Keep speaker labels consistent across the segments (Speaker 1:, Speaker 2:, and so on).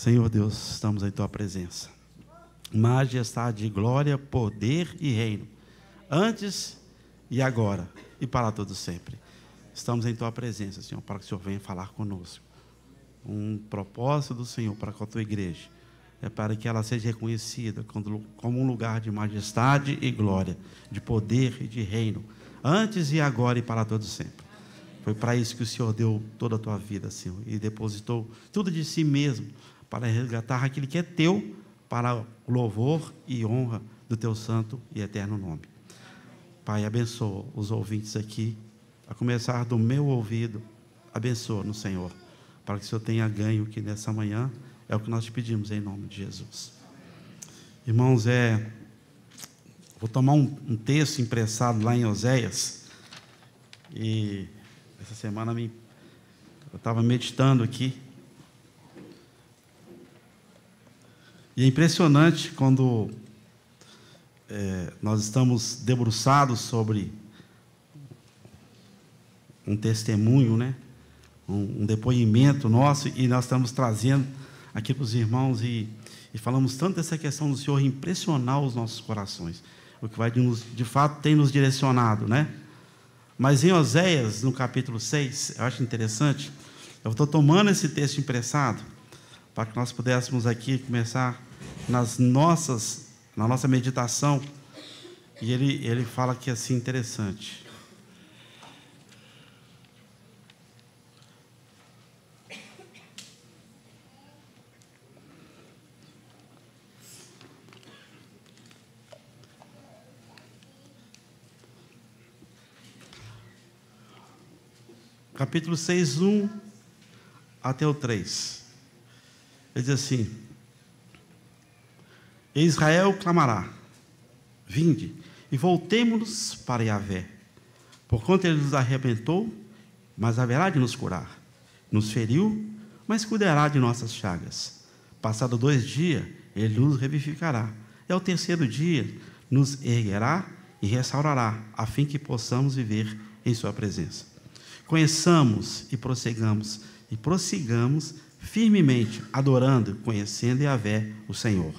Speaker 1: Senhor Deus, estamos em tua presença. Majestade, glória, poder e reino, antes e agora e para todos sempre. Estamos em tua presença, Senhor, para que o Senhor venha falar conosco. Um propósito do Senhor para com a tua igreja é para que ela seja reconhecida como um lugar de majestade e glória, de poder e de reino, antes e agora e para todos sempre. Foi para isso que o Senhor deu toda a tua vida, Senhor, e depositou tudo de si mesmo para resgatar aquilo que é teu, para louvor e honra do teu santo e eterno nome. Pai, abençoa os ouvintes aqui, a começar do meu ouvido, abençoa no Senhor, para que o Senhor tenha ganho que nessa manhã, é o que nós te pedimos em nome de Jesus. Irmãos, é, vou tomar um, um texto emprestado lá em Oséias, e essa semana me, eu estava meditando aqui, E é impressionante quando é, nós estamos debruçados sobre um testemunho, né? um, um depoimento nosso, e nós estamos trazendo aqui para os irmãos e, e, falamos tanto dessa questão do Senhor impressionar os nossos corações, o que vai de, nos, de fato tem nos direcionado, né? Mas em Oséias, no capítulo 6, eu acho interessante, eu estou tomando esse texto emprestado, para que nós pudéssemos aqui começar nas nossas, na nossa meditação. E ele, ele fala que é assim interessante. Capítulo 6, 1 até o 3. Ele diz assim: e Israel clamará: Vinde e voltemos-nos para Yahvé, porquanto ele nos arrebentou, mas haverá de nos curar. Nos feriu, mas cuidará de nossas chagas. Passado dois dias, ele nos revivificará. E ao terceiro dia, nos erguerá e restaurará, a fim que possamos viver em sua presença. Conheçamos e prossigamos, e prossigamos firmemente, adorando, conhecendo e Yahvé, o Senhor.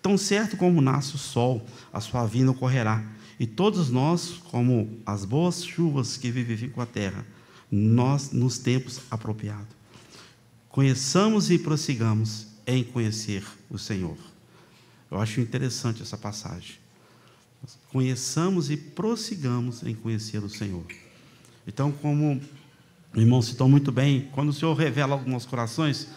Speaker 1: Tão certo como nasce o sol, a sua vinda ocorrerá, e todos nós, como as boas chuvas que vivificam a terra, nós nos tempos apropriados. Conheçamos e prossigamos em conhecer o Senhor. Eu acho interessante essa passagem. Conheçamos e prossigamos em conhecer o Senhor. Então, como o irmão citou muito bem, quando o Senhor revela alguns corações,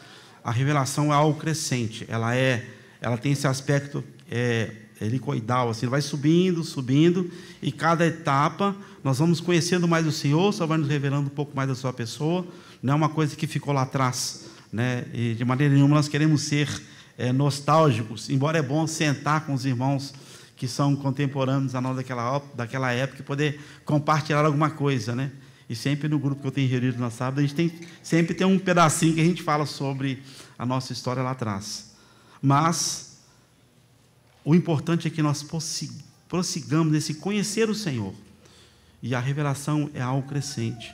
Speaker 1: a revelação é algo crescente, ela é, ela tem esse aspecto é, helicoidal, assim, vai subindo, subindo, e cada etapa nós vamos conhecendo mais o Senhor, só vai nos revelando um pouco mais da sua pessoa, não é uma coisa que ficou lá atrás, né? E de maneira nenhuma nós queremos ser é, nostálgicos, embora é bom sentar com os irmãos que são contemporâneos a nós daquela, daquela época e poder compartilhar alguma coisa, né? E sempre no grupo que eu tenho gerido na sábado, a gente tem, sempre tem um pedacinho que a gente fala sobre a nossa história lá atrás. Mas o importante é que nós prossigamos nesse conhecer o Senhor. E a revelação é algo crescente.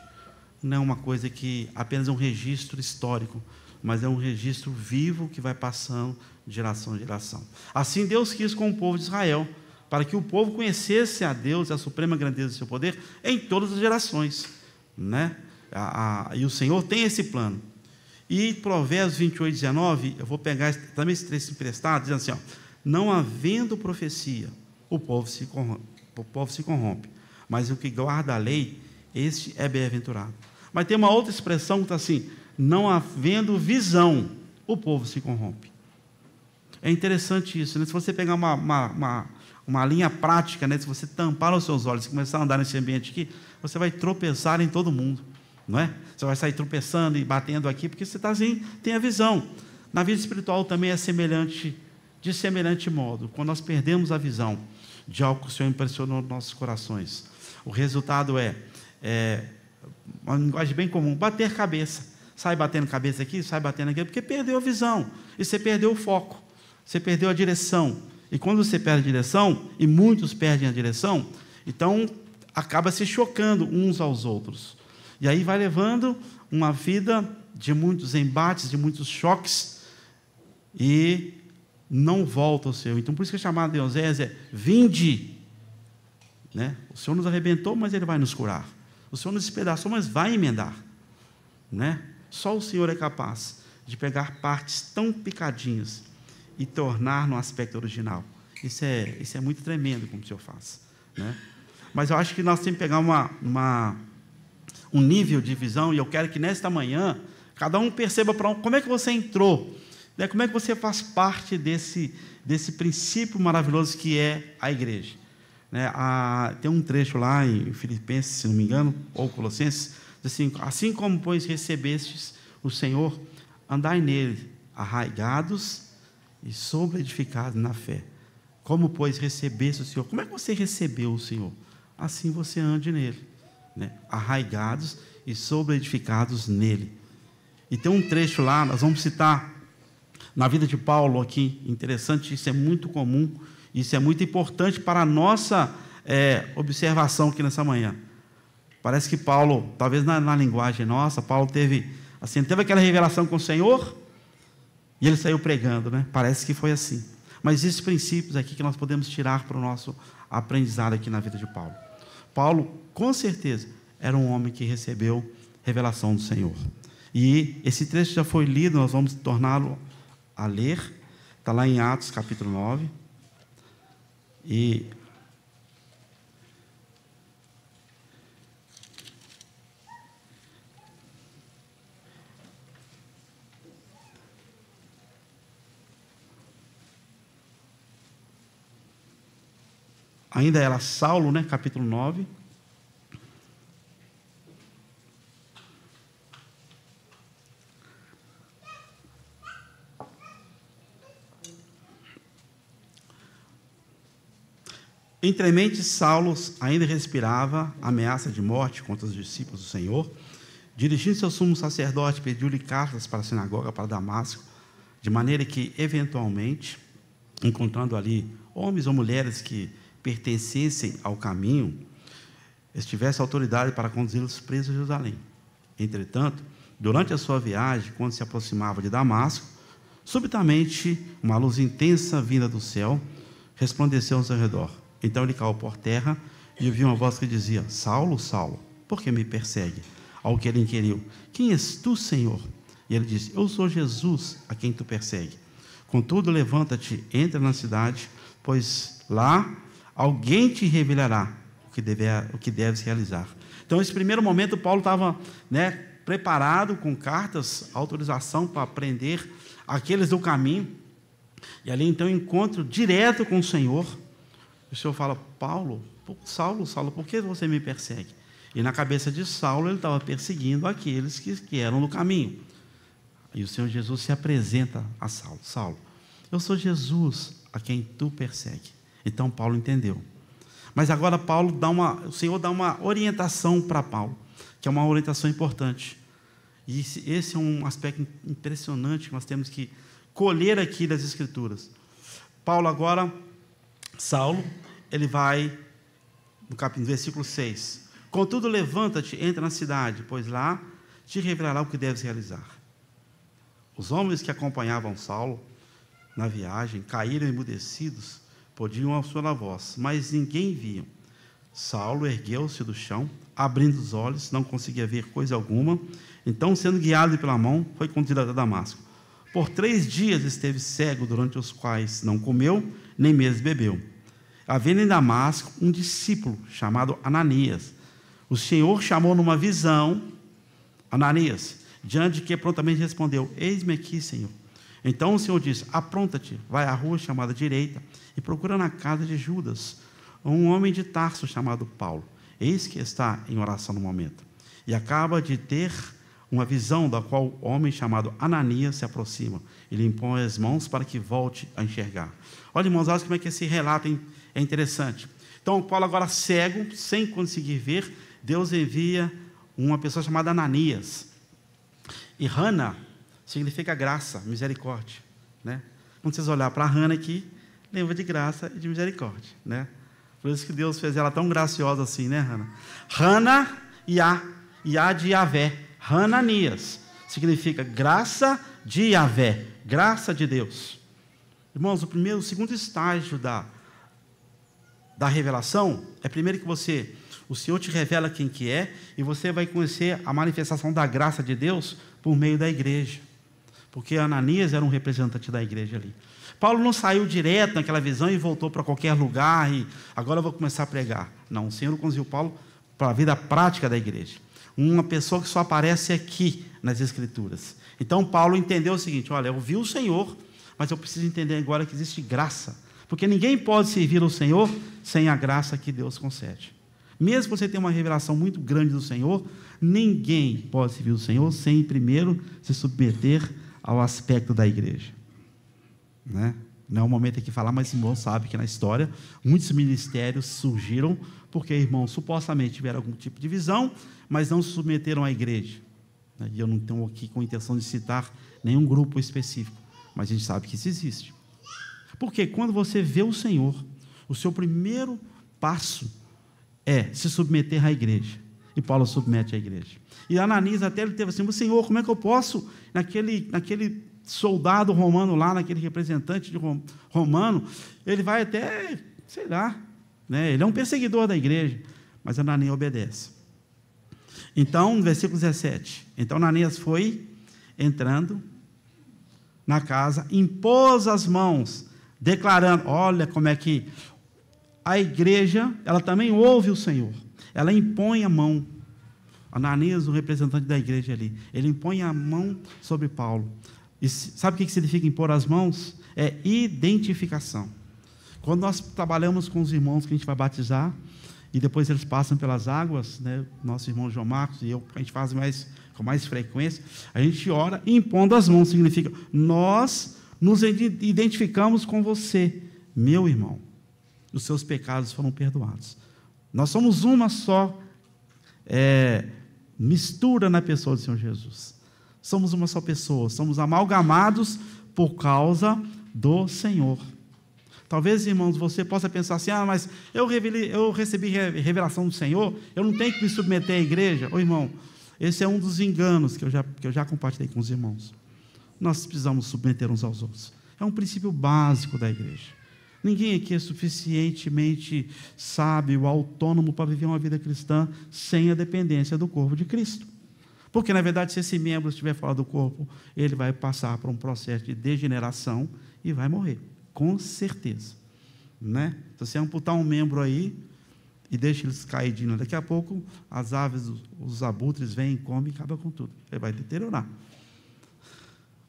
Speaker 1: Não é uma coisa que apenas é um registro histórico, mas é um registro vivo que vai passando de geração em geração. Assim Deus quis com o povo de Israel, para que o povo conhecesse a Deus, a suprema grandeza do seu poder, em todas as gerações né? A, a, e o Senhor tem esse plano. E Provérbios 28, 19, eu vou pegar também esse trecho emprestado, dizendo assim: ó, Não havendo profecia, o povo se corrompe, o povo se corrompe mas o que guarda a lei, este é bem-aventurado. Mas tem uma outra expressão que está assim: Não havendo visão, o povo se corrompe. É interessante isso, né? Se você pegar uma, uma, uma uma linha prática, né? Se você tampar os seus olhos e começar a andar nesse ambiente aqui, você vai tropeçar em todo mundo, não é? Você vai sair tropeçando e batendo aqui porque você está sem, assim, tem a visão. Na vida espiritual também é semelhante, de semelhante modo. Quando nós perdemos a visão de algo que o Senhor impressionou nos nossos corações, o resultado é, é uma linguagem bem comum, bater cabeça. Sai batendo cabeça aqui, sai batendo aqui, é porque perdeu a visão e você perdeu o foco, você perdeu a direção e quando você perde a direção, e muitos perdem a direção, então acaba se chocando uns aos outros. E aí vai levando uma vida de muitos embates, de muitos choques, e não volta ao seu. Então, por isso que é chamado de Osés é vinde. Né? O Senhor nos arrebentou, mas Ele vai nos curar. O Senhor nos despedaçou, mas vai emendar. Né? Só o Senhor é capaz de pegar partes tão picadinhas e tornar no aspecto original. Isso é, isso é muito tremendo como o Senhor faz. Né? Mas eu acho que nós temos que pegar uma, uma, um nível de visão, e eu quero que nesta manhã, cada um perceba para como é que você entrou, né? como é que você faz parte desse, desse princípio maravilhoso que é a igreja. Né? A, tem um trecho lá em Filipenses, se não me engano, ou Colossenses, assim, assim como, pois, recebestes o Senhor, andai nele, arraigados e sobre edificado na fé. Como, pois, recebesse o Senhor? Como é que você recebeu o Senhor? Assim você ande nele, né? arraigados e sobre edificados nele. E tem um trecho lá, nós vamos citar na vida de Paulo aqui, interessante, isso é muito comum, isso é muito importante para a nossa é, observação aqui nessa manhã. Parece que Paulo, talvez na, na linguagem nossa, Paulo teve, assim, teve aquela revelação com o Senhor, e ele saiu pregando, né? Parece que foi assim. Mas esses princípios aqui que nós podemos tirar para o nosso aprendizado aqui na vida de Paulo. Paulo, com certeza, era um homem que recebeu revelação do Senhor. E esse trecho já foi lido, nós vamos torná-lo a ler. Está lá em Atos capítulo 9. E ainda era Saulo, né? capítulo 9. Entremente, Saulo ainda respirava ameaça de morte contra os discípulos do Senhor. Dirigindo-se ao sumo sacerdote, pediu-lhe cartas para a sinagoga, para Damasco, de maneira que, eventualmente, encontrando ali homens ou mulheres que pertencessem ao caminho, estivesse autoridade para conduzi-los presos a Jerusalém. Entretanto, durante a sua viagem, quando se aproximava de Damasco, subitamente uma luz intensa vinda do céu resplandeceu ao seu redor. Então ele caiu por terra e ouviu uma voz que dizia: Saulo, Saulo, por que me persegue? Ao que ele inquiriu: Quem és tu, Senhor? E ele disse: Eu sou Jesus a quem tu persegue. Contudo, levanta-te, entra na cidade, pois lá Alguém te revelará o que deve, o que deves realizar. Então, nesse primeiro momento, Paulo estava né, preparado com cartas, autorização para aprender aqueles do caminho. E ali então encontro direto com o Senhor. O Senhor fala: Paulo, Saulo, Saulo, por que você me persegue? E na cabeça de Saulo ele estava perseguindo aqueles que, que eram no caminho. E o Senhor Jesus se apresenta a Saulo: Saulo, eu sou Jesus a quem tu persegue. Então Paulo entendeu. Mas agora Paulo dá uma, o Senhor dá uma orientação para Paulo, que é uma orientação importante. E esse é um aspecto impressionante que nós temos que colher aqui das Escrituras. Paulo agora, Saulo, ele vai no capítulo versículo 6. Contudo, levanta-te, entra na cidade, pois lá te revelará o que deves realizar. Os homens que acompanhavam Saulo na viagem caíram emudecidos podiam ouvir a voz, mas ninguém via. Saulo ergueu-se do chão, abrindo os olhos, não conseguia ver coisa alguma. Então, sendo guiado pela mão, foi conduzido a Damasco. Por três dias esteve cego, durante os quais não comeu, nem mesmo bebeu. Havendo em Damasco um discípulo chamado Ananias. O Senhor chamou numa visão Ananias, diante de que prontamente respondeu: Eis-me aqui, Senhor. Então o Senhor diz: Apronta-te, vai à rua chamada direita e procura na casa de Judas um homem de Tarso chamado Paulo. Eis que está em oração no momento. E acaba de ter uma visão da qual o homem chamado Ananias se aproxima. Ele impõe as mãos para que volte a enxergar. Olha, irmãos, olha como é que esse relato é interessante. Então, Paulo agora cego, sem conseguir ver, Deus envia uma pessoa chamada Ananias. E Hannah, significa graça, misericórdia. Né? Quando vocês olharem para a Hannah aqui, lembra de graça e de misericórdia. Né? Por isso que Deus fez ela tão graciosa assim, né, Hannah? Hannah Yá, Yá de Yavé, Hananias, significa graça de Yavé, graça de Deus. Irmãos, o primeiro, o segundo estágio da, da revelação é primeiro que você, o Senhor te revela quem que é e você vai conhecer a manifestação da graça de Deus por meio da igreja porque Ananias era um representante da igreja ali. Paulo não saiu direto naquela visão e voltou para qualquer lugar e agora eu vou começar a pregar. Não, o Senhor conduziu Paulo para a vida prática da igreja. Uma pessoa que só aparece aqui nas Escrituras. Então Paulo entendeu o seguinte: olha, eu vi o Senhor, mas eu preciso entender agora que existe graça. Porque ninguém pode servir ao Senhor sem a graça que Deus concede. Mesmo você ter uma revelação muito grande do Senhor, ninguém pode servir o Senhor sem primeiro se submeter ao aspecto da igreja. Né? Não é o momento aqui de falar, mas o irmão sabe que na história muitos ministérios surgiram porque irmãos supostamente tiveram algum tipo de visão, mas não se submeteram à igreja. Né? E eu não tenho aqui com intenção de citar nenhum grupo específico, mas a gente sabe que isso existe. Porque quando você vê o Senhor, o seu primeiro passo é se submeter à igreja. E Paulo submete à igreja. E Ananias até ele teve assim: Senhor, como é que eu posso, naquele, naquele soldado romano lá, naquele representante de rom, romano, ele vai até, sei lá, né? ele é um perseguidor da igreja, mas Ananias obedece. Então, no versículo 17: Então Ananias foi entrando na casa, impôs as mãos, declarando: Olha como é que a igreja, ela também ouve o Senhor. Ela impõe a mão. Ananias, o representante da igreja ali, ele impõe a mão sobre Paulo. E sabe o que significa impor as mãos? É identificação. Quando nós trabalhamos com os irmãos que a gente vai batizar, e depois eles passam pelas águas, né? nosso irmão João Marcos e eu, a gente faz mais, com mais frequência, a gente ora impondo as mãos, significa, nós nos identificamos com você, meu irmão. Os seus pecados foram perdoados. Nós somos uma só é, mistura na pessoa do Senhor Jesus. Somos uma só pessoa, somos amalgamados por causa do Senhor. Talvez, irmãos, você possa pensar assim: ah, mas eu, revelei, eu recebi revelação do Senhor, eu não tenho que me submeter à igreja. Ô irmão, esse é um dos enganos que eu já, que eu já compartilhei com os irmãos. Nós precisamos submeter uns aos outros. É um princípio básico da igreja. Ninguém aqui é suficientemente sábio, autônomo para viver uma vida cristã sem a dependência do corpo de Cristo. Porque, na verdade, se esse membro estiver fora do corpo, ele vai passar por um processo de degeneração e vai morrer, com certeza. Né? Então, se você amputar um membro aí e deixa eles caidinhos, daqui a pouco as aves, os abutres vêm, comem e acabam com tudo. Ele vai deteriorar.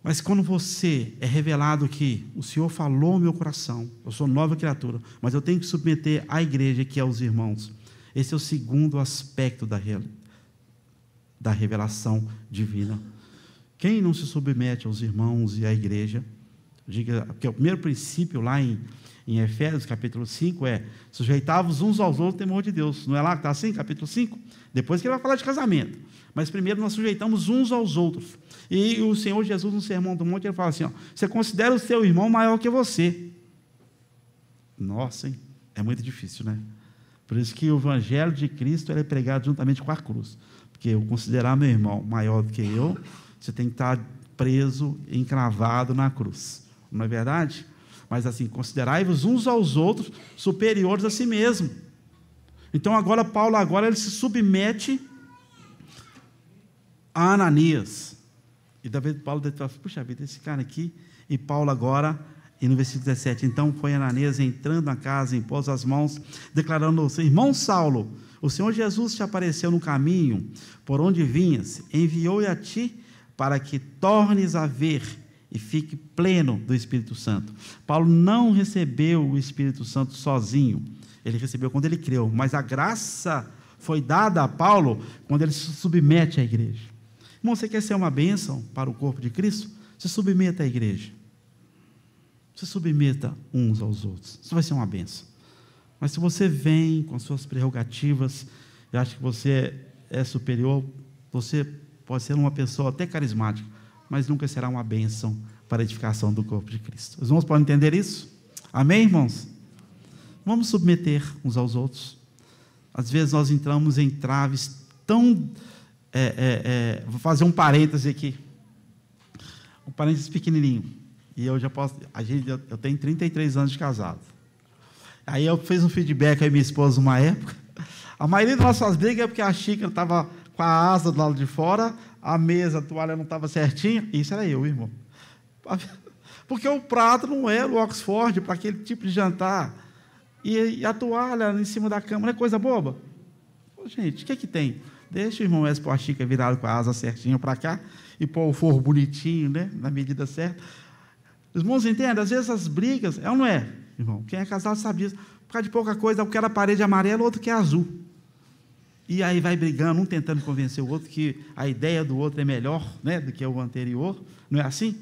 Speaker 1: Mas quando você é revelado que o Senhor falou ao meu coração, eu sou nova criatura, mas eu tenho que submeter à igreja, que é os irmãos. Esse é o segundo aspecto da, da revelação divina. Quem não se submete aos irmãos e à igreja, diga, porque o primeiro princípio lá em em Efésios, capítulo 5, é sujeitavos uns aos outros temor de Deus. Não é lá que está assim, capítulo 5? Depois que ele vai falar de casamento. Mas primeiro nós sujeitamos uns aos outros. E o Senhor Jesus, no Sermão do Monte, ele fala assim: ó, você considera o seu irmão maior que você. Nossa, hein? É muito difícil, né? Por isso que o Evangelho de Cristo é pregado juntamente com a cruz. Porque eu considerar meu irmão maior do que eu, você tem que estar tá preso, encravado na cruz. Não é verdade? mas assim, considerai-vos uns aos outros superiores a si mesmo. Então agora Paulo agora ele se submete a Ananias. E Davi Paulo fala, puxa vida, esse cara aqui. E Paulo agora, e no versículo 17, então foi Ananias entrando na casa, impôs as mãos, declarando ao irmão Saulo, o Senhor Jesus te apareceu no caminho por onde vinhas, enviou-a ti para que tornes a ver e fique pleno do Espírito Santo. Paulo não recebeu o Espírito Santo sozinho, ele recebeu quando ele creu, mas a graça foi dada a Paulo quando ele se submete à igreja. Irmão, você quer ser uma bênção para o corpo de Cristo? Se submeta à igreja. Se submeta uns aos outros. Isso vai ser uma bênção. Mas se você vem com suas prerrogativas e acha que você é superior, você pode ser uma pessoa até carismática, mas nunca será uma bênção para a edificação do corpo de Cristo. Os irmãos podem entender isso? Amém, irmãos? Vamos submeter uns aos outros. Às vezes nós entramos em traves tão. É, é, é, vou fazer um parêntese aqui. Um parênteses pequenininho. E eu já posso. A gente, eu tenho 33 anos de casado. Aí eu fiz um feedback aí minha esposa uma época. A maioria das nossas brigas é porque a xícara estava com a asa do lado de fora, a mesa, a toalha não estava certinha, isso era eu, irmão. Porque o prato não era é o Oxford para aquele tipo de jantar. E, a toalha em cima da cama, não é coisa boba? Pô, gente, o que é que tem? Deixa o irmão Esportica virado com a asa certinha para cá e pôr o forro bonitinho, né? Na medida certa. Os irmãos entendem? Às vezes as brigas, é ou não é, irmão? Quem é casado sabe disso. Por causa de pouca coisa, um quer a parede amarela, outro quer azul. E aí vai brigando, um tentando convencer o outro que a ideia do outro é melhor né, do que o anterior. Não é assim?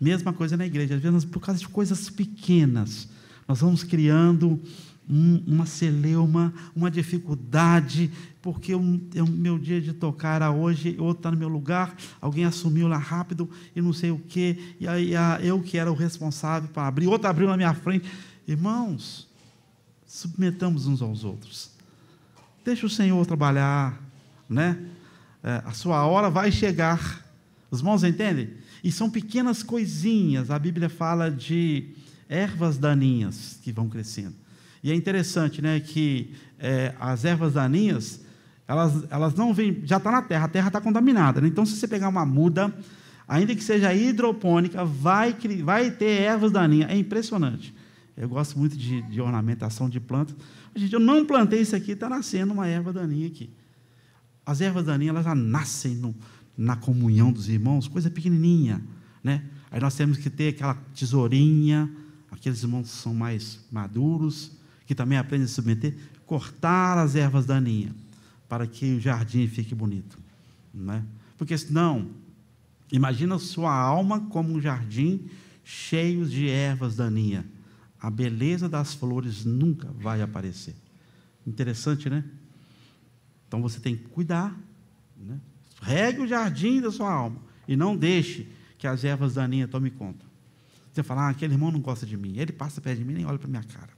Speaker 1: Mesma coisa na igreja. Às vezes, por causa de coisas pequenas, nós vamos criando um, uma celeuma, uma dificuldade, porque é o um, meu dia de tocar era ah, hoje, outro está no meu lugar, alguém assumiu lá rápido e não sei o quê, e aí a, ah, eu que era o responsável para abrir, outro abriu na minha frente. Irmãos, submetamos uns aos outros Deixa o Senhor trabalhar, né? É, a sua hora vai chegar. Os irmãos entendem? E são pequenas coisinhas. A Bíblia fala de ervas daninhas que vão crescendo. E é interessante, né, que é, as ervas daninhas, elas, elas não vêm, já está na terra, a terra está contaminada. Né? Então, se você pegar uma muda, ainda que seja hidropônica, vai, vai ter ervas daninhas. É impressionante. Eu gosto muito de, de ornamentação de plantas. Gente, eu não plantei isso aqui, está nascendo uma erva daninha aqui. As ervas daninhas, elas já nascem no, na comunhão dos irmãos, coisa pequenininha, né? Aí nós temos que ter aquela tesourinha, aqueles irmãos que são mais maduros, que também aprendem a submeter, cortar as ervas daninhas, para que o jardim fique bonito, né? Porque senão, imagina sua alma como um jardim cheio de ervas daninhas a beleza das flores nunca vai aparecer. Interessante, né? Então você tem que cuidar, né? regue o jardim da sua alma e não deixe que as ervas daninhas tomem conta. Você fala, ah, aquele irmão não gosta de mim, ele passa perto de mim e nem olha para minha cara.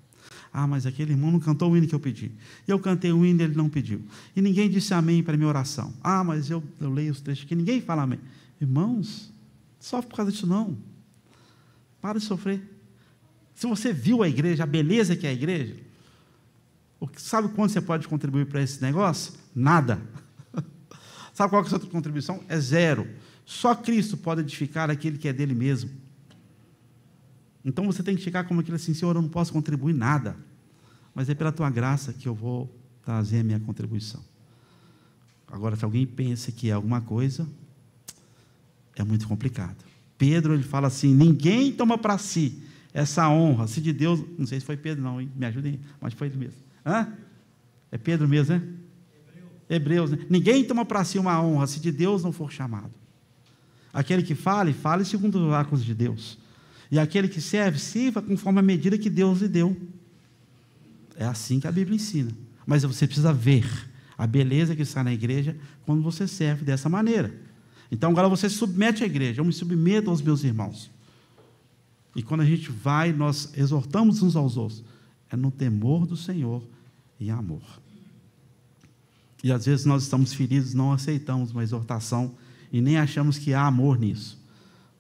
Speaker 1: Ah, mas aquele irmão não cantou o hino que eu pedi. Eu cantei o hino e ele não pediu. E ninguém disse amém para minha oração. Ah, mas eu, eu leio os textos que ninguém fala amém. Irmãos, sofre por causa disso não. Para de sofrer. Se você viu a igreja, a beleza que é a igreja, sabe quanto você pode contribuir para esse negócio? Nada. sabe qual é a sua contribuição? É zero. Só Cristo pode edificar aquele que é dele mesmo. Então você tem que chegar como aquele assim, Senhor, eu não posso contribuir nada, mas é pela tua graça que eu vou trazer a minha contribuição. Agora, se alguém pensa que é alguma coisa, é muito complicado. Pedro ele fala assim: ninguém toma para si essa honra. Se de Deus, não sei se foi Pedro, não, hein? me ajudem, mas foi ele mesmo. Hã? É Pedro mesmo, né? Hebreus. Hebreus né? Ninguém toma para si uma honra se de Deus não for chamado. Aquele que fale, fale segundo os oráculos de Deus. E aquele que serve, sirva conforme a medida que Deus lhe deu. É assim que a Bíblia ensina. Mas você precisa ver a beleza que está na igreja quando você serve dessa maneira. Então agora você submete à igreja, eu me submeto aos meus irmãos. E quando a gente vai, nós exortamos uns aos outros. É no temor do Senhor e amor. E às vezes nós estamos feridos, não aceitamos uma exortação e nem achamos que há amor nisso.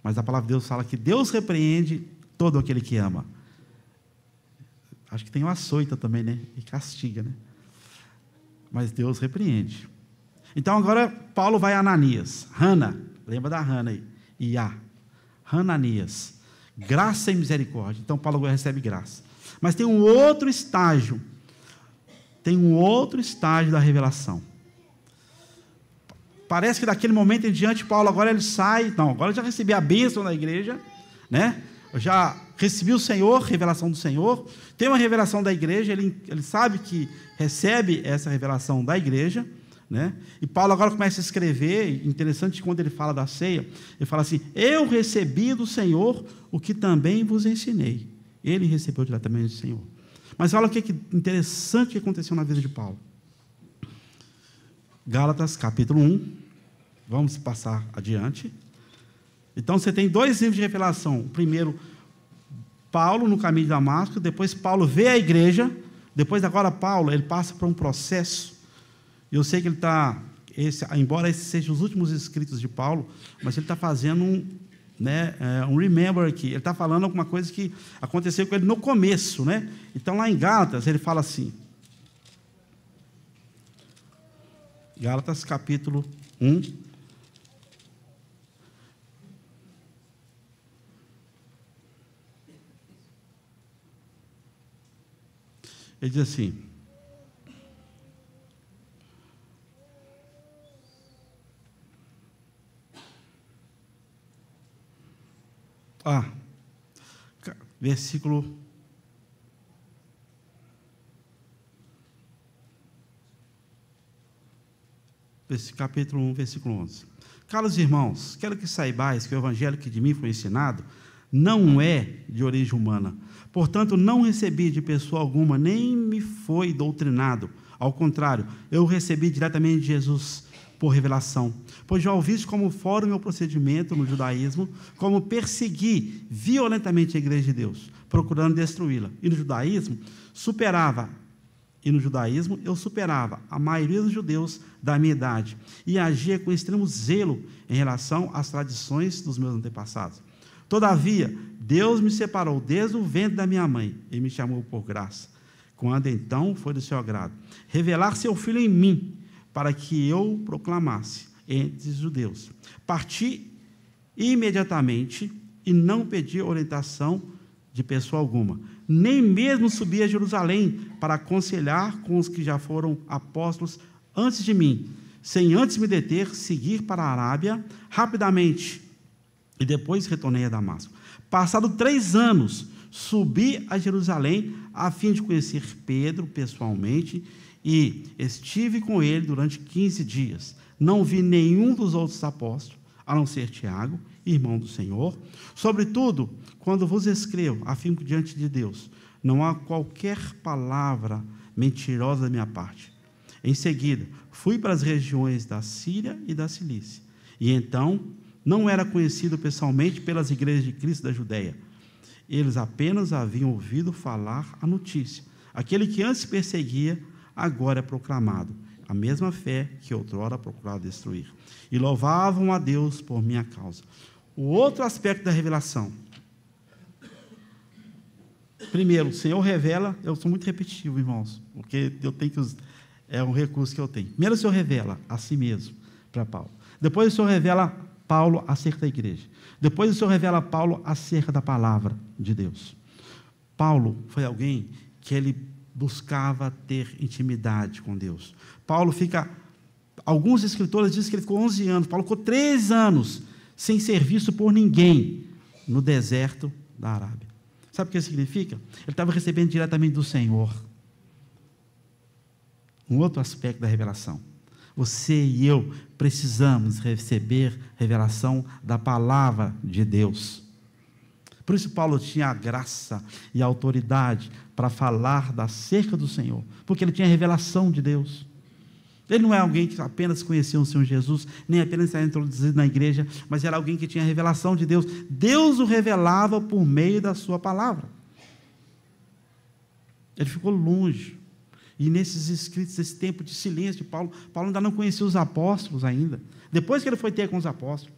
Speaker 1: Mas a palavra de Deus fala que Deus repreende todo aquele que ama. Acho que tem uma açoita também, né? E castiga, né? Mas Deus repreende. Então agora Paulo vai a Ananias, Hana, lembra da Hana aí, Iá, Hananias. Graça e misericórdia. Então Paulo recebe graça. Mas tem um outro estágio. Tem um outro estágio da revelação. Parece que daquele momento em diante, Paulo agora ele sai. Não, agora já recebi a bênção da igreja, né? já recebi o Senhor, revelação do Senhor. Tem uma revelação da igreja, ele, ele sabe que recebe essa revelação da igreja. Né? E Paulo agora começa a escrever, interessante quando ele fala da ceia, ele fala assim: Eu recebi do Senhor o que também vos ensinei. Ele recebeu diretamente do Senhor. Mas olha o que é interessante que aconteceu na vida de Paulo. Gálatas capítulo 1, vamos passar adiante. Então você tem dois livros de revelação. O primeiro, Paulo no caminho de Damasco, depois Paulo vê a igreja, depois agora Paulo, ele passa por um processo eu sei que ele está, esse, embora esses sejam os últimos escritos de Paulo, mas ele está fazendo um, né, é, um remember aqui. Ele está falando alguma coisa que aconteceu com ele no começo. Né? Então, lá em Gálatas, ele fala assim. Gálatas capítulo 1. Ele diz assim: Ah, versículo. Capítulo 1, versículo 11. Caros irmãos, quero que saibais que o evangelho que de mim foi ensinado não é de origem humana. Portanto, não recebi de pessoa alguma, nem me foi doutrinado. Ao contrário, eu recebi diretamente de Jesus por revelação. Pois já ouviste como fora o meu procedimento no judaísmo, como persegui violentamente a igreja de Deus, procurando destruí-la. E no judaísmo, superava e no judaísmo eu superava a maioria dos judeus da minha idade e agia com extremo zelo em relação às tradições dos meus antepassados. Todavia, Deus me separou desde o ventre da minha mãe e me chamou por graça, quando então foi do seu agrado revelar seu filho em mim para que eu proclamasse entre os judeus. Parti imediatamente e não pedi orientação de pessoa alguma. Nem mesmo subi a Jerusalém para aconselhar com os que já foram apóstolos antes de mim, sem antes me deter, seguir para a Arábia rapidamente. E depois retornei a Damasco. Passado três anos, subi a Jerusalém a fim de conhecer Pedro pessoalmente e estive com ele durante 15 dias. Não vi nenhum dos outros apóstolos, a não ser Tiago, irmão do Senhor. Sobretudo, quando vos escrevo, afirmo diante de Deus, não há qualquer palavra mentirosa da minha parte. Em seguida, fui para as regiões da Síria e da Cilícia. E então, não era conhecido pessoalmente pelas igrejas de Cristo da Judéia. Eles apenas haviam ouvido falar a notícia. Aquele que antes perseguia, agora é proclamado, a mesma fé que outrora procurava destruir. E louvavam a Deus por minha causa. O outro aspecto da revelação. Primeiro, o Senhor revela, eu sou muito repetitivo, irmãos, porque eu tenho que é um recurso que eu tenho. Primeiro o Senhor revela a si mesmo para Paulo. Depois o Senhor revela Paulo acerca da igreja. Depois o Senhor revela Paulo acerca da palavra de Deus. Paulo foi alguém que ele buscava ter intimidade com Deus. Paulo fica. Alguns escritores dizem que ele ficou 11 anos, Paulo ficou 3 anos sem ser visto por ninguém no deserto da Arábia. Sabe o que isso significa? Ele estava recebendo diretamente do Senhor. Um outro aspecto da revelação. Você e eu precisamos receber revelação da palavra de Deus. Por isso, Paulo tinha a graça e a autoridade para falar da cerca do Senhor, porque ele tinha a revelação de Deus. Ele não é alguém que apenas conhecia o Senhor Jesus, nem apenas era introduzido na igreja, mas era alguém que tinha a revelação de Deus. Deus o revelava por meio da sua palavra. Ele ficou longe. E nesses escritos, esse tempo de silêncio de Paulo, Paulo ainda não conhecia os apóstolos ainda. Depois que ele foi ter com os apóstolos,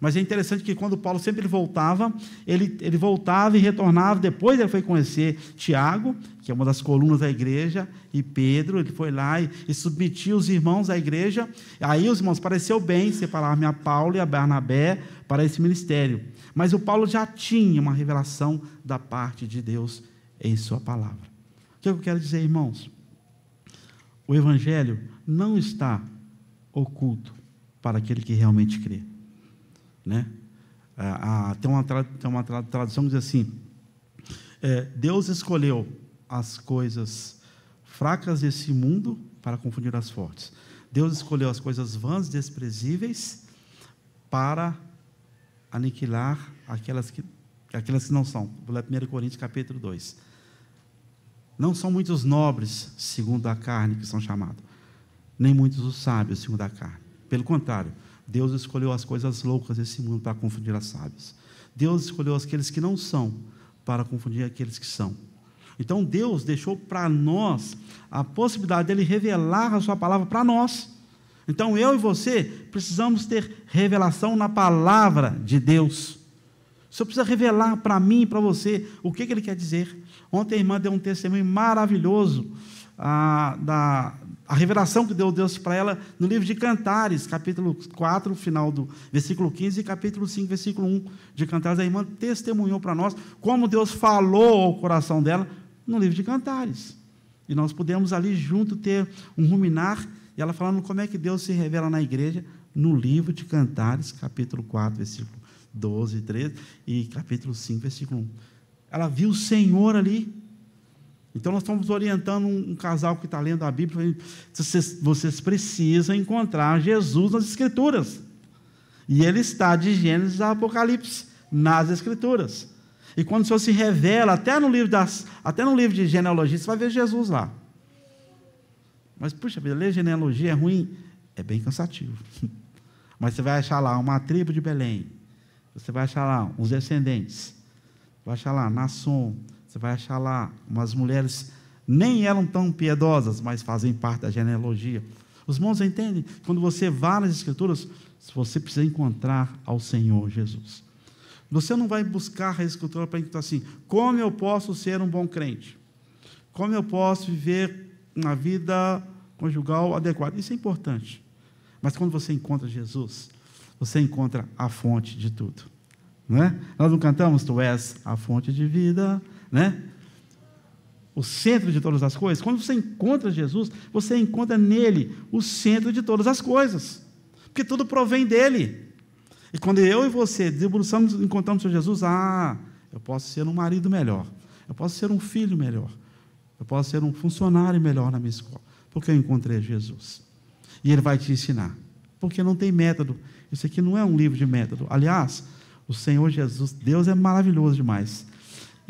Speaker 1: mas é interessante que quando Paulo sempre ele voltava, ele, ele voltava e retornava. Depois ele foi conhecer Tiago, que é uma das colunas da igreja, e Pedro. Ele foi lá e, e submetia os irmãos à igreja. Aí os irmãos pareceu bem separar-me a Paulo e a Barnabé para esse ministério. Mas o Paulo já tinha uma revelação da parte de Deus em Sua palavra. O que é eu quero dizer, irmãos? O Evangelho não está oculto para aquele que realmente crê. Né? Ah, tem, uma, tem uma tradução que diz assim: é, Deus escolheu as coisas fracas desse mundo para confundir as fortes. Deus escolheu as coisas vãs, desprezíveis, para aniquilar aquelas que, aquelas que não são. 1 Coríntios capítulo 2. Não são muitos nobres, segundo a carne, que são chamados, nem muitos os sábios, segundo a carne. Pelo contrário, Deus escolheu as coisas loucas desse mundo para confundir as sábias. Deus escolheu aqueles que não são para confundir aqueles que são. Então Deus deixou para nós a possibilidade dele revelar a sua palavra para nós. Então eu e você precisamos ter revelação na palavra de Deus. O Senhor precisa revelar para mim e para você o que, que, ele quer dizer. Ontem a irmã deu um testemunho maravilhoso ah, da, a revelação que deu Deus para ela no livro de Cantares, capítulo 4, final do versículo 15, e capítulo 5, versículo 1 de Cantares. A irmã testemunhou para nós como Deus falou ao coração dela no livro de Cantares. E nós pudemos ali junto ter um ruminar, e ela falando como é que Deus se revela na igreja no livro de Cantares, capítulo 4, versículo 12 e 13, e capítulo 5, versículo 1. Ela viu o Senhor ali então nós estamos orientando um, casal que está lendo a Bíblia, vocês, vocês precisam encontrar Jesus nas Escrituras. E ele está de Gênesis a Apocalipse, nas Escrituras. E quando o Senhor se revela, até no livro, das, até no livro de genealogia, você vai ver Jesus lá. Mas, puxa vida, ler genealogia é ruim? É bem cansativo. Mas você vai achar lá uma tribo de Belém. Você vai achar lá os descendentes. Vai achar lá Nasson, você vai achar lá umas mulheres nem eram tão piedosas, mas fazem parte da genealogia. Os irmãos entendem? Quando você vá nas Escrituras, você precisa encontrar ao Senhor Jesus. Você não vai buscar a Escritura para encontrar assim: como eu posso ser um bom crente? Como eu posso viver uma vida conjugal adequada? Isso é importante. Mas quando você encontra Jesus, você encontra a fonte de tudo. Não é? Nós não cantamos: Tu és a fonte de vida, né? O centro de todas as coisas. Quando você encontra Jesus, você encontra nele o centro de todas as coisas. Porque tudo provém dele. E quando eu e você debruçamos, encontramos o Senhor Jesus, ah, eu posso ser um marido melhor, eu posso ser um filho melhor, eu posso ser um funcionário melhor na minha escola, porque eu encontrei Jesus. E ele vai te ensinar. Porque não tem método. Isso aqui não é um livro de método. Aliás, o Senhor Jesus, Deus é maravilhoso demais.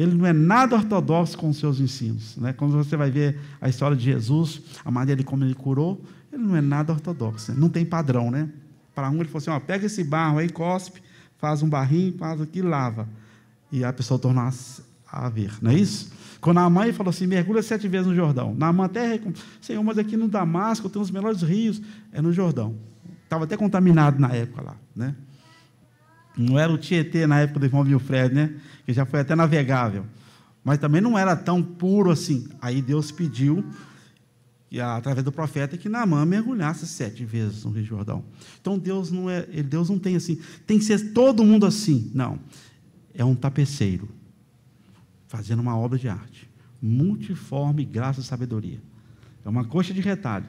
Speaker 1: Ele não é nada ortodoxo com os seus ensinos. Né? Quando você vai ver a história de Jesus, a maneira como ele curou, ele não é nada ortodoxo. Né? Não tem padrão, né? Para um, ele falou assim: ó, pega esse barro aí, cospe, faz um barrinho, faz aqui, lava. E a pessoa torna a ver, não é isso? Quando a mãe falou assim, mergulha sete vezes no Jordão. Na mãe até, Senhor, mas aqui no Damasco tem os melhores rios. É no Jordão. Estava até contaminado na época lá, né? Não era o Tietê na época do irmão Wilfred, né? que já foi até navegável, mas também não era tão puro assim. Aí Deus pediu, e, ah, através do profeta, que Naamã mergulhasse sete vezes no Rio Jordão. Então Deus não é, Deus não tem assim, tem que ser todo mundo assim. Não, é um tapeceiro fazendo uma obra de arte, multiforme, graça e sabedoria. É uma coxa de retalho.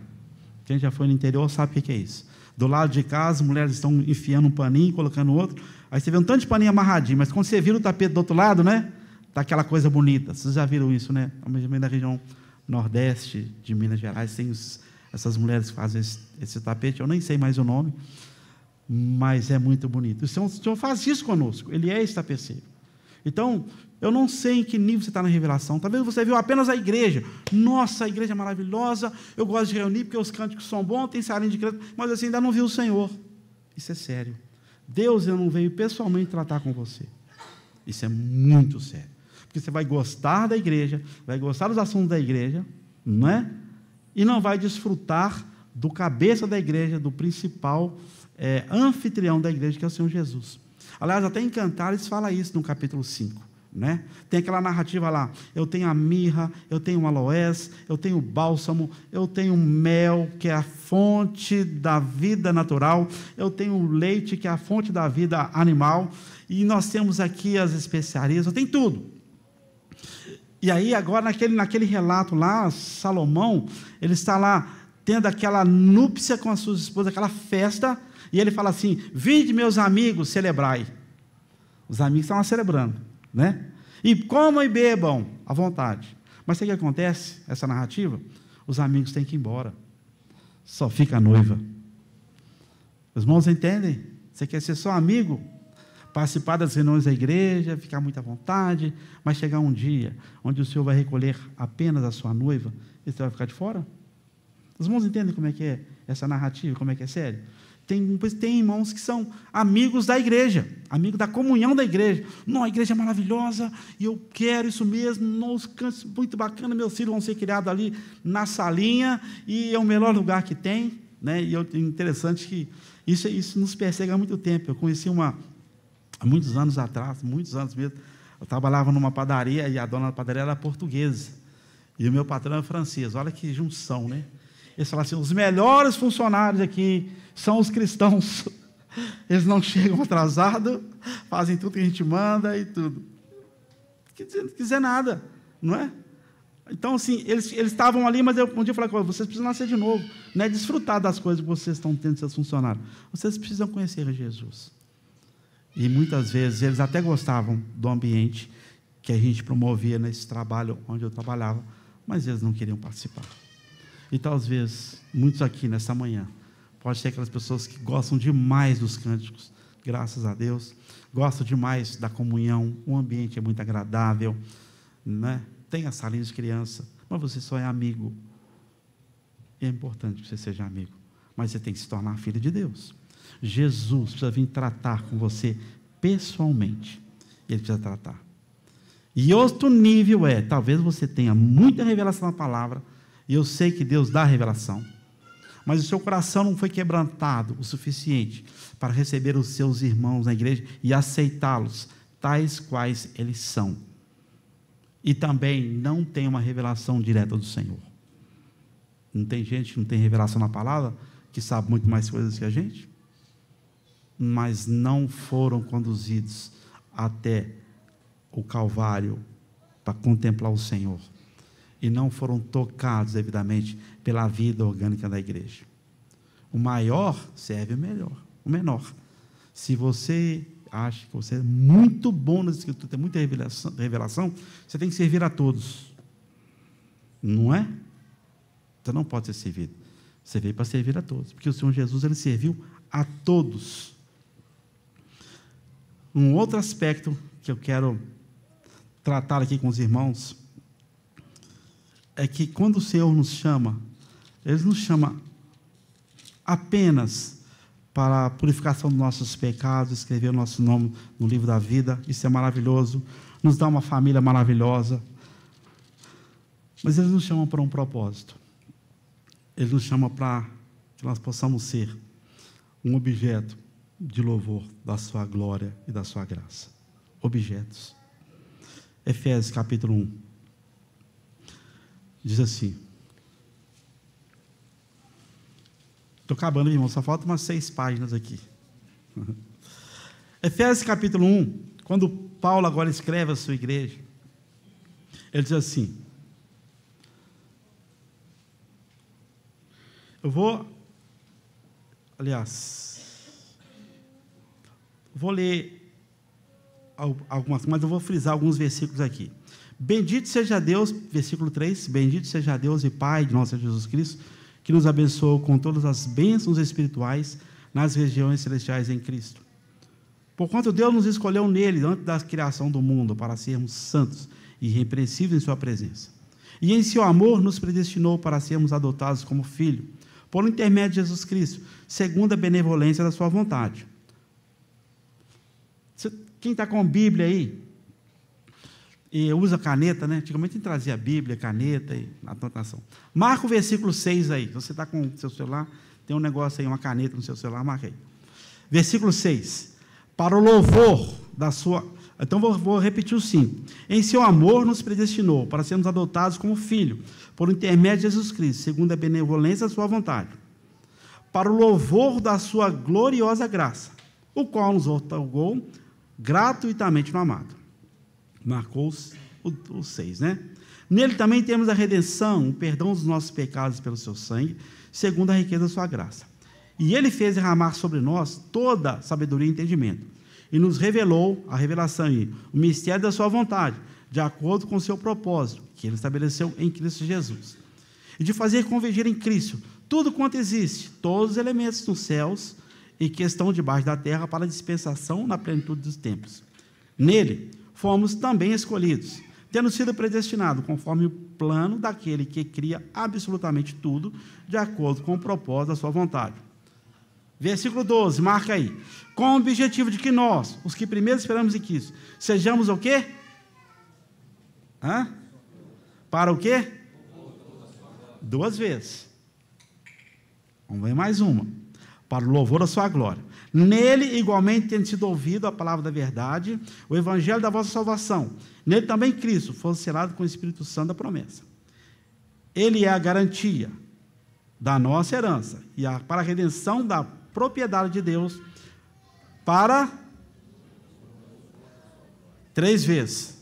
Speaker 1: Quem já foi no interior sabe o que é isso. Do lado de cá, as mulheres estão enfiando um paninho, colocando outro. Aí você vê um tanto de paninho amarradinho, mas quando você vira o tapete do outro lado, né? Tá aquela coisa bonita. Vocês já viram isso, né? Principalmente da região nordeste de Minas Gerais, tem os, essas mulheres que fazem esse, esse, tapete, eu nem sei mais o nome, mas é muito bonito. O Senhor, o Senhor faz isso conosco, Ele é esse tapeceiro. Então, eu não sei em que nível você está na revelação. Talvez você viu apenas a igreja. Nossa, a igreja é maravilhosa. Eu gosto de reunir porque os cânticos são bons, tem salinha de crente, mas assim ainda não viu o Senhor. Isso é sério. Deus ainda não veio pessoalmente tratar com você. Isso é muito sério. Porque você vai gostar da igreja, vai gostar dos assuntos da igreja, não é? E não vai desfrutar do cabeça da igreja, do principal é, anfitrião da igreja, que é o Senhor Jesus. Aliás, até em Cantares fala isso no capítulo 5. Né? Tem aquela narrativa lá: eu tenho a mirra, eu tenho o aloés, eu tenho o bálsamo, eu tenho o mel, que é a fonte da vida natural, eu tenho o leite, que é a fonte da vida animal, e nós temos aqui as especiarias, eu tenho tudo. E aí, agora, naquele, naquele relato lá, Salomão, ele está lá tendo aquela núpcia com a sua esposa, aquela festa, e ele fala assim: Vinde, meus amigos, celebrai. Os amigos estavam celebrando né? E comam e bebam à vontade. Mas o que acontece, essa narrativa? Os amigos têm que ir embora. Só fica a noiva. Os irmãos entendem? Você quer ser só amigo? Participar das reuniões da igreja, ficar muito à vontade, mas chegar um dia onde o Senhor vai recolher apenas a sua noiva e você vai ficar de fora? Os irmãos entendem como é que é essa narrativa, como é que é sério? Tem, tem irmãos que são amigos da igreja, amigo da comunhão da igreja. Não, a igreja é maravilhosa e eu quero isso mesmo. Nossa, muito bacana, meus filhos vão ser criados ali na salinha e é o melhor lugar que tem. Né? E é interessante que isso, isso nos persegue há muito tempo. Eu conheci uma, há muitos anos atrás, muitos anos mesmo, eu trabalhava numa padaria e a dona da padaria era portuguesa. E o meu patrão era é francês. Olha que junção, né? Eles falavam assim: os melhores funcionários aqui são os cristãos. Eles não chegam atrasado, fazem tudo que a gente manda e tudo. Quer dizer, não quiser nada, não é? Então, assim, eles, eles estavam ali, mas eu, um dia eu falei vocês precisam nascer de novo. Não é desfrutar das coisas que vocês estão tendo, seus funcionários. Vocês precisam conhecer Jesus. E muitas vezes eles até gostavam do ambiente que a gente promovia nesse trabalho onde eu trabalhava, mas eles não queriam participar. E talvez muitos aqui nesta manhã, pode ser aquelas pessoas que gostam demais dos cânticos, graças a Deus, gostam demais da comunhão, o ambiente é muito agradável, né? tem a salinha de criança, mas você só é amigo. E é importante que você seja amigo, mas você tem que se tornar filho de Deus. Jesus precisa vir tratar com você pessoalmente. Ele precisa tratar. E outro nível é, talvez você tenha muita revelação na palavra, e eu sei que Deus dá revelação. Mas o seu coração não foi quebrantado o suficiente para receber os seus irmãos na igreja e aceitá-los tais quais eles são. E também não tem uma revelação direta do Senhor. Não tem gente que não tem revelação na palavra, que sabe muito mais coisas que a gente, mas não foram conduzidos até o Calvário para contemplar o Senhor e não foram tocados devidamente pela vida orgânica da igreja. O maior serve o melhor, o menor. Se você acha que você é muito bom nas escrituras, tem muita revelação, revelação, você tem que servir a todos. Não é? Você não pode ser servido. Você veio para servir a todos, porque o Senhor Jesus ele serviu a todos. Um outro aspecto que eu quero tratar aqui com os irmãos é que quando o Senhor nos chama, Ele nos chama apenas para a purificação dos nossos pecados, escrever o nosso nome no livro da vida, isso é maravilhoso, nos dá uma família maravilhosa. Mas Ele nos chama para um propósito. Ele nos chama para que nós possamos ser um objeto de louvor da Sua glória e da Sua graça. Objetos. Efésios capítulo 1. Diz assim. Estou acabando, irmão, só falta umas seis páginas aqui. Efésios capítulo 1, quando Paulo agora escreve a sua igreja, ele diz assim: Eu vou, aliás, vou ler algumas, mas eu vou frisar alguns versículos aqui. Bendito seja Deus, versículo 3, bendito seja Deus e Pai de nosso Jesus Cristo, que nos abençoou com todas as bênçãos espirituais nas regiões celestiais em Cristo. Porquanto Deus nos escolheu nele antes da criação do mundo para sermos santos e irrepreensíveis em sua presença. E em seu amor nos predestinou para sermos adotados como filho, por intermédio de Jesus Cristo, segundo a benevolência da sua vontade. Quem está com a Bíblia aí? e usa caneta, né? Antigamente trazia Bíblia, caneta e anotação. Marca o versículo 6 aí. Se você está com o seu celular, tem um negócio aí, uma caneta no seu celular, marca aí. Versículo 6. Para o louvor da sua. Então vou, vou repetir o sim. Em seu amor nos predestinou para sermos adotados como filho, por intermédio de Jesus Cristo, segundo a benevolência da sua vontade. Para o louvor da sua gloriosa graça, o qual nos otorgou gratuitamente no amado Marcou os seis, né? Nele também temos a redenção, o perdão dos nossos pecados pelo seu sangue, segundo a riqueza da sua graça. E ele fez derramar sobre nós toda sabedoria e entendimento, e nos revelou a revelação e o mistério da sua vontade, de acordo com o seu propósito, que ele estabeleceu em Cristo Jesus. E de fazer convergir em Cristo tudo quanto existe, todos os elementos nos céus e que estão debaixo da terra para dispensação na plenitude dos tempos. Nele, fomos também escolhidos, tendo sido predestinados conforme o plano daquele que cria absolutamente tudo, de acordo com o propósito da sua vontade. Versículo 12, marca aí. Com o objetivo de que nós, os que primeiro esperamos em Cristo, sejamos o quê? Hã? Para o quê? Duas vezes. Vamos ver mais uma. Para o louvor da sua glória. Nele, igualmente, tendo sido ouvido a palavra da verdade, o evangelho da vossa salvação. Nele também Cristo foi selado com o Espírito Santo da promessa. Ele é a garantia da nossa herança e a, para a redenção da propriedade de Deus para três vezes.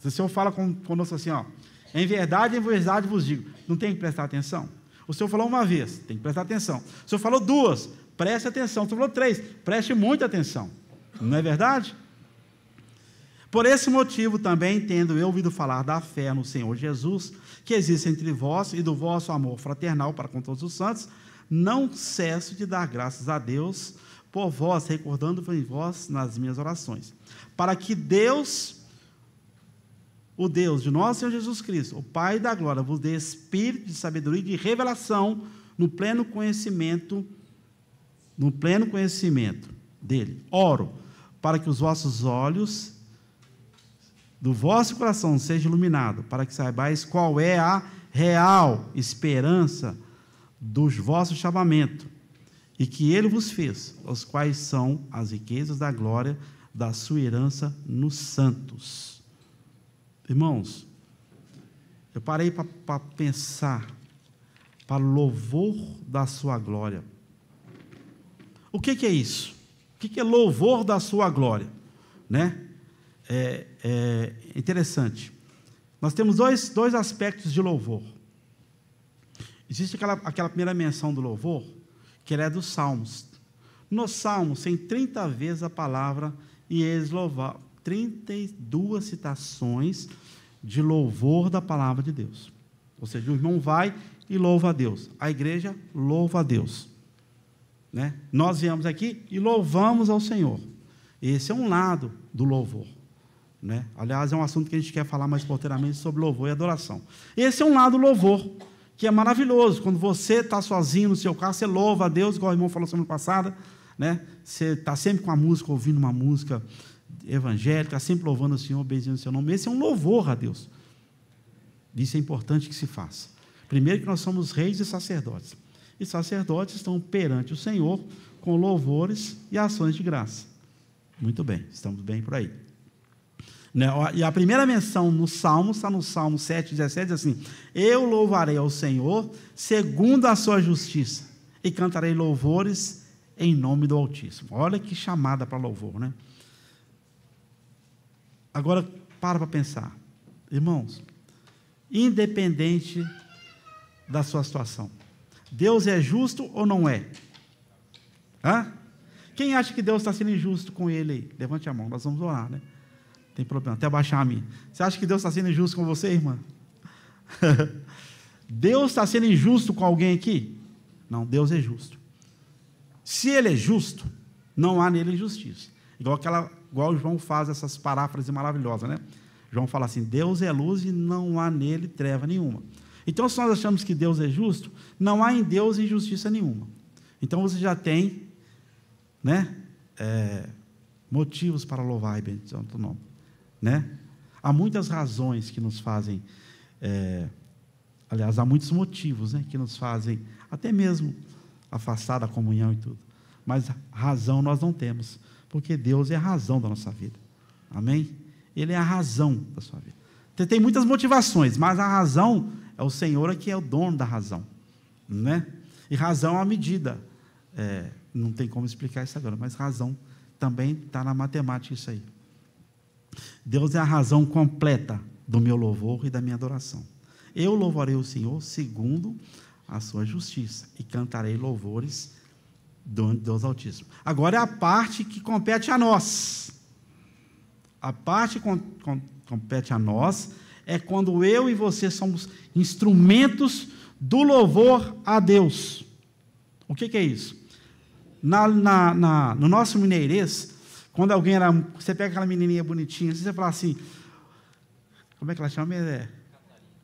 Speaker 1: Se o Senhor fala conosco assim, ó, em verdade, em verdade vos digo, não tem que prestar atenção. O Senhor falou uma vez, tem que prestar atenção. O Senhor falou duas, Preste atenção. Estou falou três. Preste muita atenção. Não é verdade? Por esse motivo também tendo eu ouvido falar da fé no Senhor Jesus, que existe entre vós e do vosso amor fraternal para com todos os santos, não cesso de dar graças a Deus por vós, recordando em vós nas minhas orações, para que Deus, o Deus de nosso Senhor Jesus Cristo, o Pai da glória, vos dê espírito de sabedoria e de revelação no pleno conhecimento de no pleno conhecimento dele. Oro para que os vossos olhos do vosso coração seja iluminado, para que saibais qual é a real esperança dos vossos chamamento, e que ele vos fez, os quais são as riquezas da glória da sua herança nos santos. Irmãos, eu parei para pensar para louvor da sua glória. O que, que é isso? O que, que, é louvor da sua glória? Né? É, é interessante. Nós temos dois, dois aspectos de louvor. Existe aquela, aquela primeira menção do louvor, que é dos Salmos. No Salmos tem 30 vezes a palavra e eles louvavam 32 citações de louvor da palavra de Deus. Ou seja, o irmão vai e louva a Deus. A igreja louva a Deus. Né? Nós viemos aqui e louvamos ao Senhor. Esse é um lado do louvor. Né? Aliás, é um assunto que a gente quer falar mais porteiramente sobre louvor e adoração. Esse é um lado do louvor, que é maravilhoso. Quando você está sozinho no seu carro, você louva a Deus, igual o irmão falou semana passada. Né? Você está sempre com a música, ouvindo uma música evangélica, sempre louvando o Senhor, bendizendo o seu nome. Esse é um louvor a Deus. Isso é importante que se faça. Primeiro que nós somos reis e sacerdotes e sacerdotes estão perante o Senhor com louvores e ações de graça. Muito bem, estamos bem por aí. Né, e a primeira menção no Salmo está no Salmo 7, 17, diz assim: Eu louvarei ao Senhor segundo a sua justiça e cantarei louvores em nome do Altíssimo. Olha que chamada para louvor, né? Agora, para para pensar. Irmãos, independente da sua situação, Deus é justo ou não é? Hã? Quem acha que Deus está sendo injusto com ele Levante a mão, nós vamos orar, né? tem problema, até baixar a minha. Você acha que Deus está sendo injusto com você, irmã? Deus está sendo injusto com alguém aqui? Não, Deus é justo. Se ele é justo, não há nele injustiça. Igual, aquela, igual João faz essas paráfrases maravilhosas, né? João fala assim: Deus é luz e não há nele treva nenhuma. Então, se nós achamos que Deus é justo, não há em Deus injustiça nenhuma. Então, você já tem né, é, motivos para louvar e bendizer o teu nome. Né? Há muitas razões que nos fazem, é, aliás, há muitos motivos né, que nos fazem até mesmo afastar da comunhão e tudo. Mas razão nós não temos, porque Deus é a razão da nossa vida. Amém? Ele é a razão da sua vida. Tem muitas motivações, mas a razão é o Senhor é que é o dono da razão, né? E razão é uma medida. É, não tem como explicar isso agora, mas razão também está na matemática isso aí. Deus é a razão completa do meu louvor e da minha adoração. Eu louvarei o Senhor segundo a sua justiça e cantarei louvores do Deus Altíssimo. Agora é a parte que compete a nós. A parte que com, com, compete a nós é quando eu e você somos instrumentos do louvor a Deus. O que, que é isso? Na, na, na, no nosso mineirês, quando alguém era. Você pega aquela menininha bonitinha, você fala assim. Como é que ela chama? É,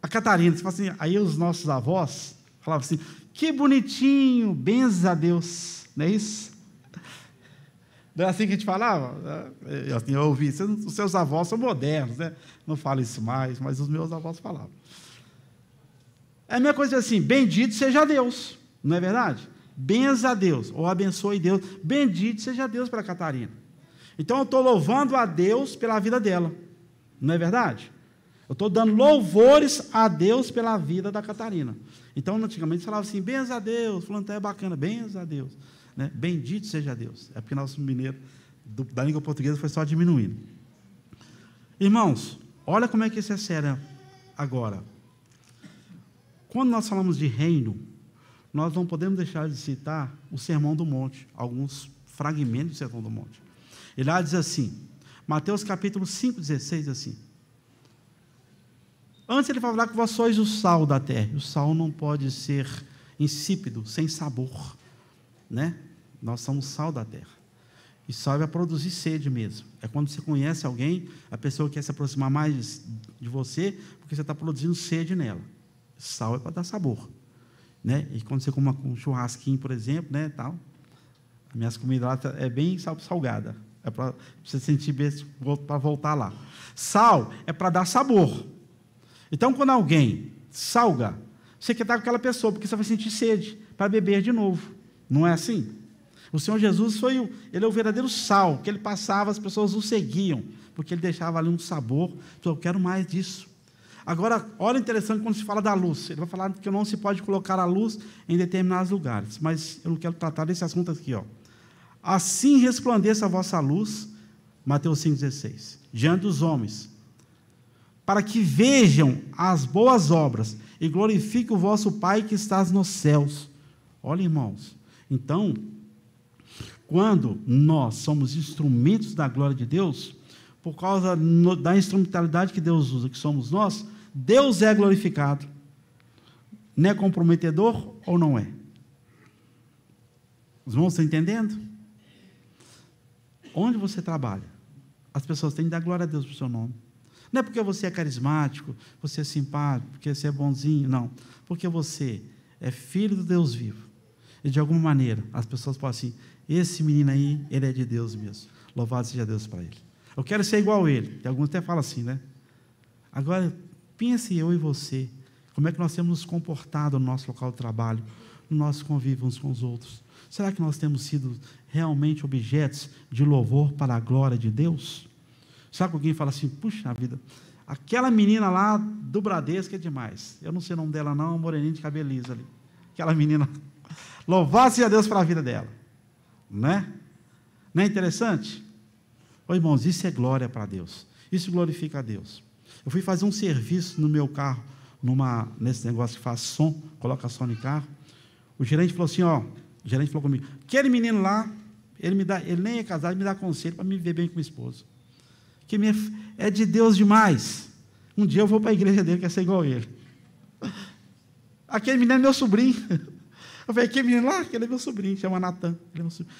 Speaker 1: a Catarina. Você fala assim, aí os nossos avós falavam assim: que bonitinho, benza a Deus. Não é isso? Não é assim que a gente falava? É, assim, eu ouvi, os seus avós são modernos, né? Não fala isso mais, mas os meus avós falavam. É a mesma coisa assim, bendito seja Deus, não é verdade? Benza a Deus, ou abençoe Deus. Bendito seja Deus para Catarina. Então eu estou louvando a Deus pela vida dela, não é verdade? Eu estou dando louvores a Deus pela vida da Catarina. Então, antigamente falava assim: benza a Deus, fulano tá é bacana, benza a Deus. Né? Bendito seja Deus. É porque nosso mineiro do, da língua portuguesa foi só diminuindo. Irmãos, olha como é que isso é sério agora. Quando nós falamos de reino, nós não podemos deixar de citar o Sermão do Monte, alguns fragmentos do Sermão do Monte. Ele lá diz assim, Mateus capítulo 5, 16, assim. Antes ele vai falar que vós sois o sal da terra. O sal não pode ser insípido, sem sabor né? Nós somos sal da terra. E sal para é produzir sede mesmo. É quando você conhece alguém, a pessoa quer se aproximar mais de você, porque você está produzindo sede nela. Sal é para dar sabor. Né? E quando você come um churrasquinho, por exemplo, né, tal, minhas comidas é bem salgada. É para você sentir bem para voltar lá. Sal é para dar sabor. Então, quando alguém salga, você quer estar tá com aquela pessoa, porque você vai sentir sede para beber de novo. Não é assim? O Senhor Jesus foi o, ele é o verdadeiro sal, que ele passava, as pessoas o seguiam, porque ele deixava ali um sabor, eu quero mais disso. Agora, olha interessante quando se fala da luz, ele vai falar que não se pode colocar a luz em determinados lugares, mas eu não quero tratar desse assunto aqui, ó. Assim resplandeça a vossa luz, Mateus 5:16, diante dos homens, para que vejam as boas obras e glorifique o vosso Pai que estás nos céus. Olha, irmãos, então, quando nós somos instrumentos da glória de Deus, por causa da instrumentalidade que Deus usa, que somos nós, Deus é glorificado. Não é comprometedor ou não é? Os irmãos estão entendendo? Onde você trabalha, as pessoas têm que dar glória a Deus pelo seu nome. Não é porque você é carismático, você é simpático, porque você é bonzinho, não. Porque você é filho do Deus vivo. E de alguma maneira, as pessoas falam assim: esse menino aí, ele é de Deus mesmo. Louvado seja Deus para ele. Eu quero ser igual a ele. E alguns até falam assim, né? Agora, pense eu e você. Como é que nós temos nos comportado no nosso local de trabalho, no nosso convívio uns com os outros? Será que nós temos sido realmente objetos de louvor para a glória de Deus? Sabe que alguém fala assim, puxa vida, aquela menina lá do Bradesco é demais. Eu não sei o nome dela não, moreninha de cabelo liso ali. Aquela menina Louvado seja Deus pela vida dela. Né? Não é interessante? Ô irmãos, isso é glória para Deus. Isso glorifica a Deus. Eu fui fazer um serviço no meu carro, numa, nesse negócio que faz som, coloca som no carro. O gerente falou assim: ó, o gerente falou comigo, aquele menino lá, ele, me dá, ele nem é casado, ele me dá conselho para me ver bem com minha esposa. Que minha, é de Deus demais. Um dia eu vou para a igreja dele, quer é ser igual a ele. Aquele menino é meu sobrinho. Eu falei, aquele menino lá, que ele é meu sobrinho, chama Natan. Ele é meu sobrinho.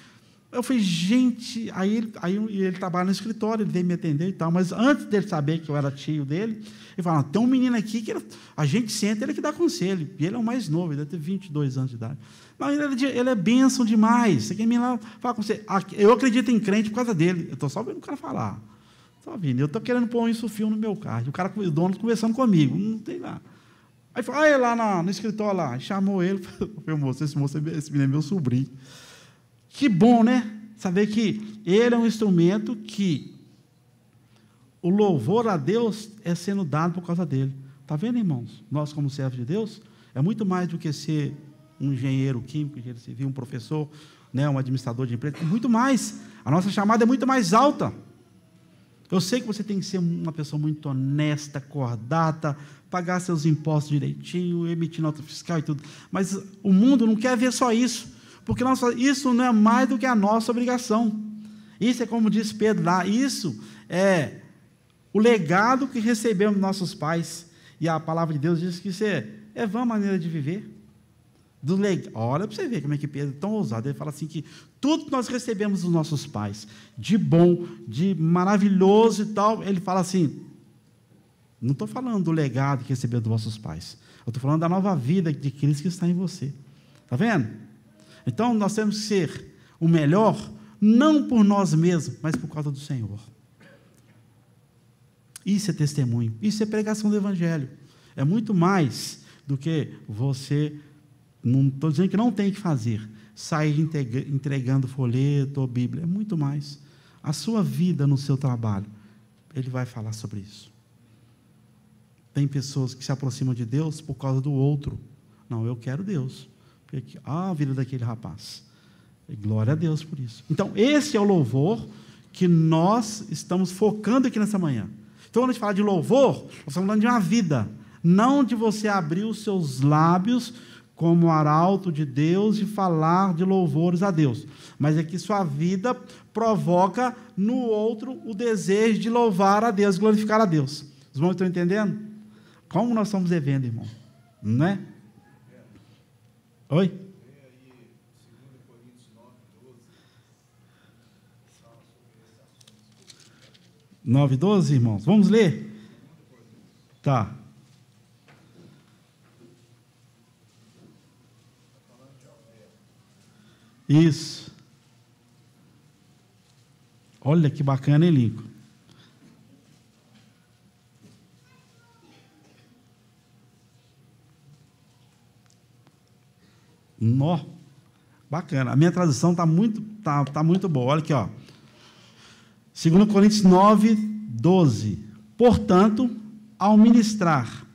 Speaker 1: Eu falei, gente, aí ele, aí ele trabalha no escritório, ele veio me atender e tal, mas antes dele saber que eu era tio dele, ele falou, ah, tem um menino aqui que ele, a gente senta, ele é que dá conselho, e ele é o mais novo, ele deve ter 22 anos de idade. mas ele, é ele é bênção demais, aquele menino lá fala com você, eu acredito em crente por causa dele, eu estou só vendo o cara falar, só vindo, eu estou querendo pôr um insufil no meu carro, o cara, o dono conversando comigo, não tem nada. Aí falou, ah, é lá no, no escritório lá. Chamou ele, falou, meu moço, esse moço, esse menino é meu sobrinho. Que bom, né? Saber que ele é um instrumento que o louvor a Deus é sendo dado por causa dele. Está vendo, irmãos? Nós, como servos de Deus, é muito mais do que ser um engenheiro químico, engenheiro civil, um professor, né, um administrador de empresa, é muito mais. A nossa chamada é muito mais alta. Eu sei que você tem que ser uma pessoa muito honesta, cordata, pagar seus impostos direitinho, emitir nota fiscal e tudo. Mas o mundo não quer ver só isso, porque isso não é mais do que a nossa obrigação. Isso é como diz Pedro lá, isso é o legado que recebemos dos nossos pais. E a palavra de Deus diz que isso é, é vã maneira de viver. Do le... Olha para você ver como é que Pedro é tão ousado. Ele fala assim que tudo que nós recebemos dos nossos pais, de bom, de maravilhoso e tal, ele fala assim, não estou falando do legado que recebeu dos vossos pais. Eu estou falando da nova vida de Cristo que está em você. Está vendo? Então nós temos que ser o melhor, não por nós mesmos, mas por causa do Senhor. Isso é testemunho, isso é pregação do Evangelho. É muito mais do que você não estou dizendo que não tem que fazer. Sair entregando folheto ou Bíblia. É muito mais. A sua vida no seu trabalho. Ele vai falar sobre isso. Tem pessoas que se aproximam de Deus por causa do outro. Não, eu quero Deus. Porque, ah, a vida daquele rapaz. Glória a Deus por isso. Então, esse é o louvor que nós estamos focando aqui nessa manhã. Então, quando a gente fala de louvor, nós estamos falando de uma vida, não de você abrir os seus lábios como arauto de Deus e falar de louvores a Deus. Mas é que sua vida provoca no outro o desejo de louvar a Deus, glorificar a Deus. Os irmãos estão entendendo? Como nós estamos devendo, irmão? Não é? Oi? Nove, doze, irmãos. Vamos ler? Tá. Isso. Olha que bacana, hein, Lincoln? Nó. Bacana. A minha tradução está muito, tá, tá muito boa. Olha aqui, ó. 2 Coríntios 9, 12. Portanto, ao ministrar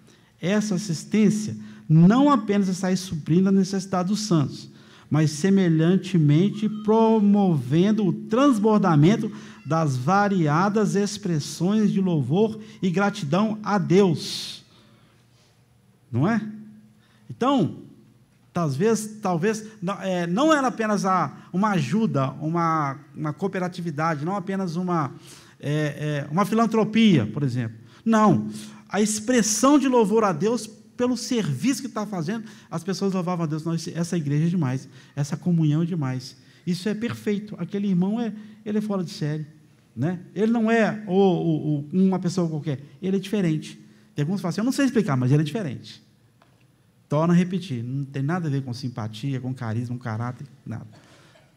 Speaker 1: essa assistência, não apenas está suprindo a necessidade dos santos, mas semelhantemente promovendo o transbordamento das variadas expressões de louvor e gratidão a Deus. Não é? Então, talvez, talvez não, é, não era apenas a, uma ajuda, uma, uma cooperatividade, não apenas uma, é, é, uma filantropia, por exemplo. Não. A expressão de louvor a Deus pelo serviço que está fazendo, as pessoas louvavam a Deus. Não, essa igreja é demais, essa comunhão é demais. Isso é perfeito. Aquele irmão é, ele é fora de série. Né? Ele não é o uma pessoa qualquer, ele é diferente. Tem alguns que falam assim, eu não sei explicar, mas ele é diferente. Torna a repetir, não tem nada a ver com simpatia, com carisma, com caráter, nada.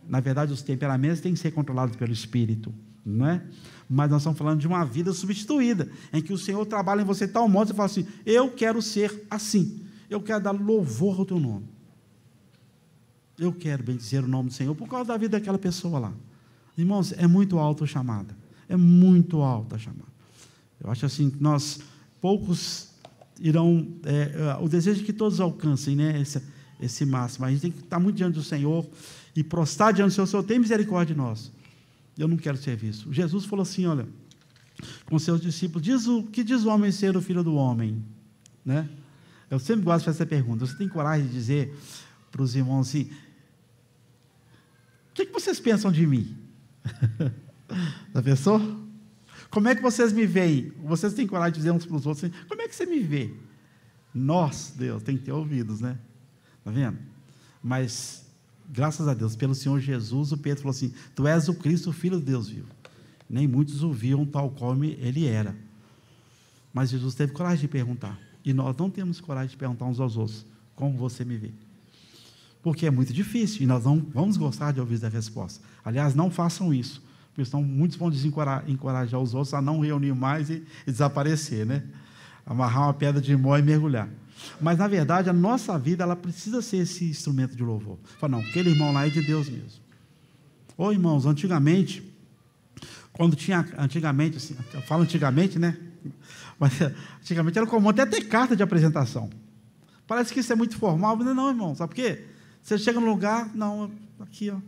Speaker 1: Na verdade, os temperamentos têm que ser controlados pelo Espírito não é? Mas nós estamos falando de uma vida substituída, em que o Senhor trabalha em você de tal modo que você fala assim: eu quero ser assim, eu quero dar louvor ao teu nome, eu quero bendizer o nome do Senhor por causa da vida daquela pessoa lá. Irmãos, é muito alta a chamada, é muito alta a chamada. Eu acho assim nós, poucos irão, é, é o desejo é que todos alcancem, né? Esse, esse máximo. A gente tem que estar muito diante do Senhor e prostrar diante do Senhor. Senhor, tem misericórdia de nós eu não quero serviço. Jesus falou assim: olha, com seus discípulos, diz o que diz o homem ser o filho do homem? Né? Eu sempre gosto de fazer essa pergunta. Você tem coragem de dizer para os irmãos assim: o que, é que vocês pensam de mim? Já pensou? Como é que vocês me veem? Vocês têm coragem de dizer uns para os outros assim, como é que você me vê? Nós, Deus, tem que ter ouvidos, né? Está vendo? Mas graças a Deus, pelo Senhor Jesus, o Pedro falou assim: Tu és o Cristo, o Filho de Deus vivo. Nem muitos o viam tal como ele era. Mas Jesus teve coragem de perguntar. E nós não temos coragem de perguntar uns aos outros: Como você me vê? Porque é muito difícil e nós não vamos gostar de ouvir a resposta. Aliás, não façam isso, porque senão muitos vão desencorajar os outros a não reunir mais e, e desaparecer, né? Amarrar uma pedra de mó e mergulhar. Mas, na verdade, a nossa vida ela precisa ser esse instrumento de louvor. Fala, não, aquele irmão lá é de Deus mesmo. Ô irmãos, antigamente, quando tinha. Antigamente, assim, eu falo antigamente, né? Mas antigamente era comum até ter carta de apresentação. Parece que isso é muito formal, mas não, irmão. Sabe por quê? Você chega no lugar, não, aqui, ó.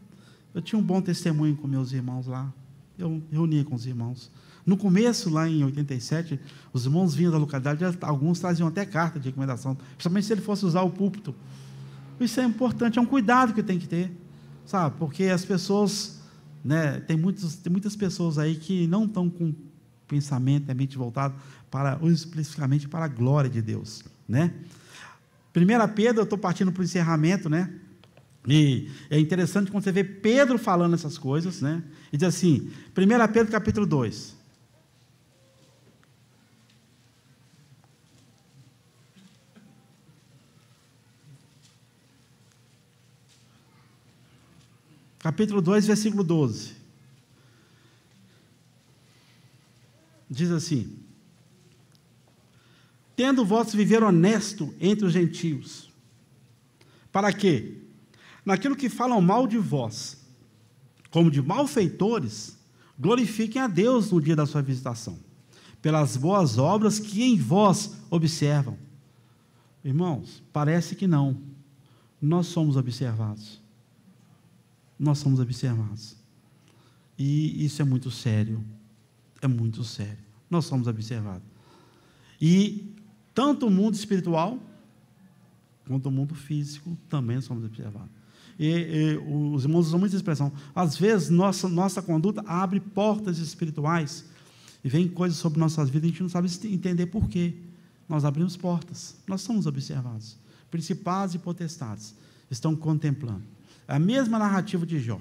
Speaker 1: Eu tinha um bom testemunho com meus irmãos lá. Eu reunia com os irmãos. No começo, lá em 87, os irmãos vinham da localidade, alguns traziam até carta de recomendação, principalmente se ele fosse usar o púlpito. Isso é importante, é um cuidado que tem que ter, sabe? Porque as pessoas, né, tem, muitos, tem muitas pessoas aí que não estão com pensamento, a é mente voltada para, especificamente para a glória de Deus, né? Primeira Pedro, eu estou partindo para o encerramento, né? E é interessante quando você vê Pedro falando essas coisas, né? E diz assim, 1 Pedro capítulo 2, capítulo 2, versículo 12. Diz assim: Tendo vós viver honesto entre os gentios, para que, naquilo que falam mal de vós, como de malfeitores, glorifiquem a Deus no dia da sua visitação, pelas boas obras que em vós observam. Irmãos, parece que não. Nós somos observados nós somos observados. E isso é muito sério. É muito sério. Nós somos observados. E tanto o mundo espiritual quanto o mundo físico também somos observados. E, e, os irmãos usam muita expressão. Às vezes, nossa, nossa conduta abre portas espirituais e vem coisas sobre nossas vidas, a gente não sabe entender por quê. Nós abrimos portas, nós somos observados. Principais e potestades estão contemplando. A mesma narrativa de Jó.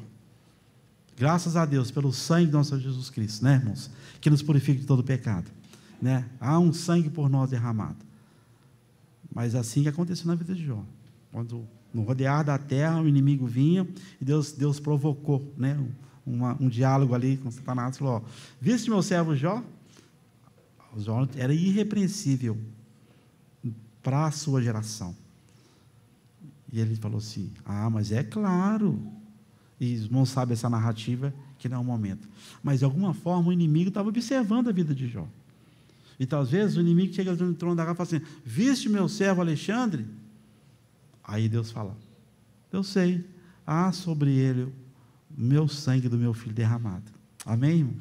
Speaker 1: Graças a Deus pelo sangue de nosso Jesus Cristo, né, irmãos? Que nos purifica de todo pecado. Né? Há um sangue por nós derramado. Mas é assim que aconteceu na vida de Jó. Quando no rodear da terra o inimigo vinha e Deus, Deus provocou né? Uma, um diálogo ali com Satanás. Falou: ó, Viste meu servo Jó? Jó era irrepreensível para a sua geração. E ele falou assim: Ah, mas é claro. E os irmãos sabem essa narrativa que não é o momento. Mas de alguma forma o inimigo estava observando a vida de Jó. E então, talvez o inimigo chega no trono da casa e fala assim: Viste meu servo Alexandre? Aí Deus fala: Eu sei, há sobre ele o meu sangue do meu filho derramado. Amém, irmão?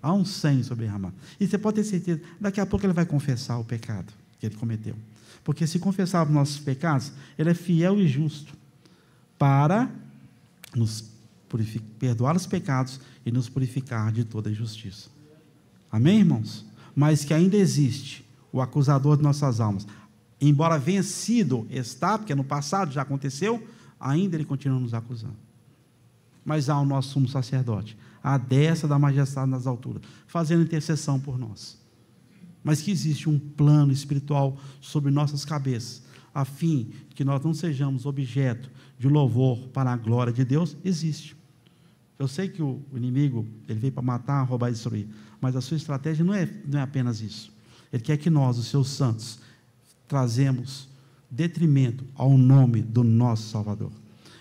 Speaker 1: Há um sangue sobre derramado. E você pode ter certeza, daqui a pouco ele vai confessar o pecado que ele cometeu. Porque se confessarmos nossos pecados, Ele é fiel e justo para nos perdoar os pecados e nos purificar de toda injustiça. Amém, irmãos? Mas que ainda existe o acusador de nossas almas. Embora vencido está, porque no passado já aconteceu, ainda ele continua nos acusando. Mas há o nosso sumo sacerdote, a dessa da majestade nas alturas, fazendo intercessão por nós mas que existe um plano espiritual sobre nossas cabeças, a fim que nós não sejamos objeto de louvor para a glória de Deus, existe. Eu sei que o inimigo ele veio para matar, roubar e destruir, mas a sua estratégia não é, não é apenas isso. Ele quer que nós, os seus santos, trazemos detrimento ao nome do nosso Salvador.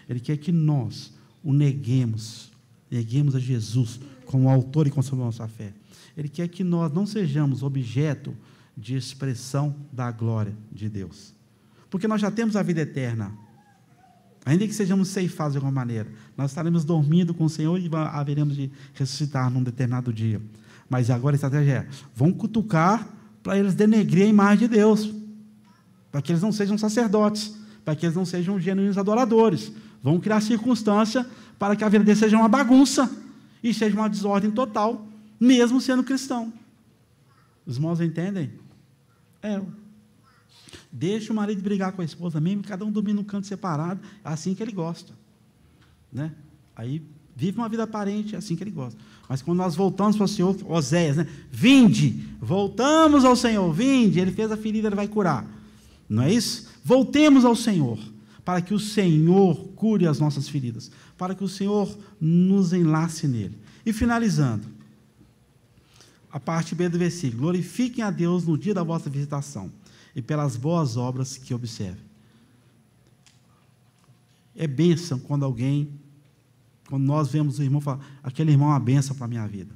Speaker 1: Ele quer que nós o neguemos, neguemos a Jesus como autor e consumador da nossa fé. Ele quer que nós não sejamos objeto de expressão da glória de Deus. Porque nós já temos a vida eterna. Ainda que sejamos ceifados de alguma maneira, nós estaremos dormindo com o Senhor e haveremos de ressuscitar num determinado dia. Mas agora a estratégia é: vão cutucar para eles denegrir a imagem de Deus, para que eles não sejam sacerdotes, para que eles não sejam genuínos adoradores. Vão criar circunstância para que a vida deles seja uma bagunça e seja uma desordem total mesmo sendo cristão. Os irmãos entendem? É. Deixa o marido brigar com a esposa mesmo, cada um dormir num canto separado, é assim que ele gosta. Né? Aí vive uma vida aparente, é assim que ele gosta. Mas quando nós voltamos para o Senhor, Oséias, né? Vinde, voltamos ao Senhor, vinde, ele fez a ferida, ele vai curar. Não é isso? Voltemos ao Senhor, para que o Senhor cure as nossas feridas, para que o Senhor nos enlace nele. E finalizando, a parte B do versículo: Glorifiquem a Deus no dia da vossa visitação e pelas boas obras que observem. É bênção quando alguém, quando nós vemos o irmão falar, aquele irmão é uma bênção para a minha vida.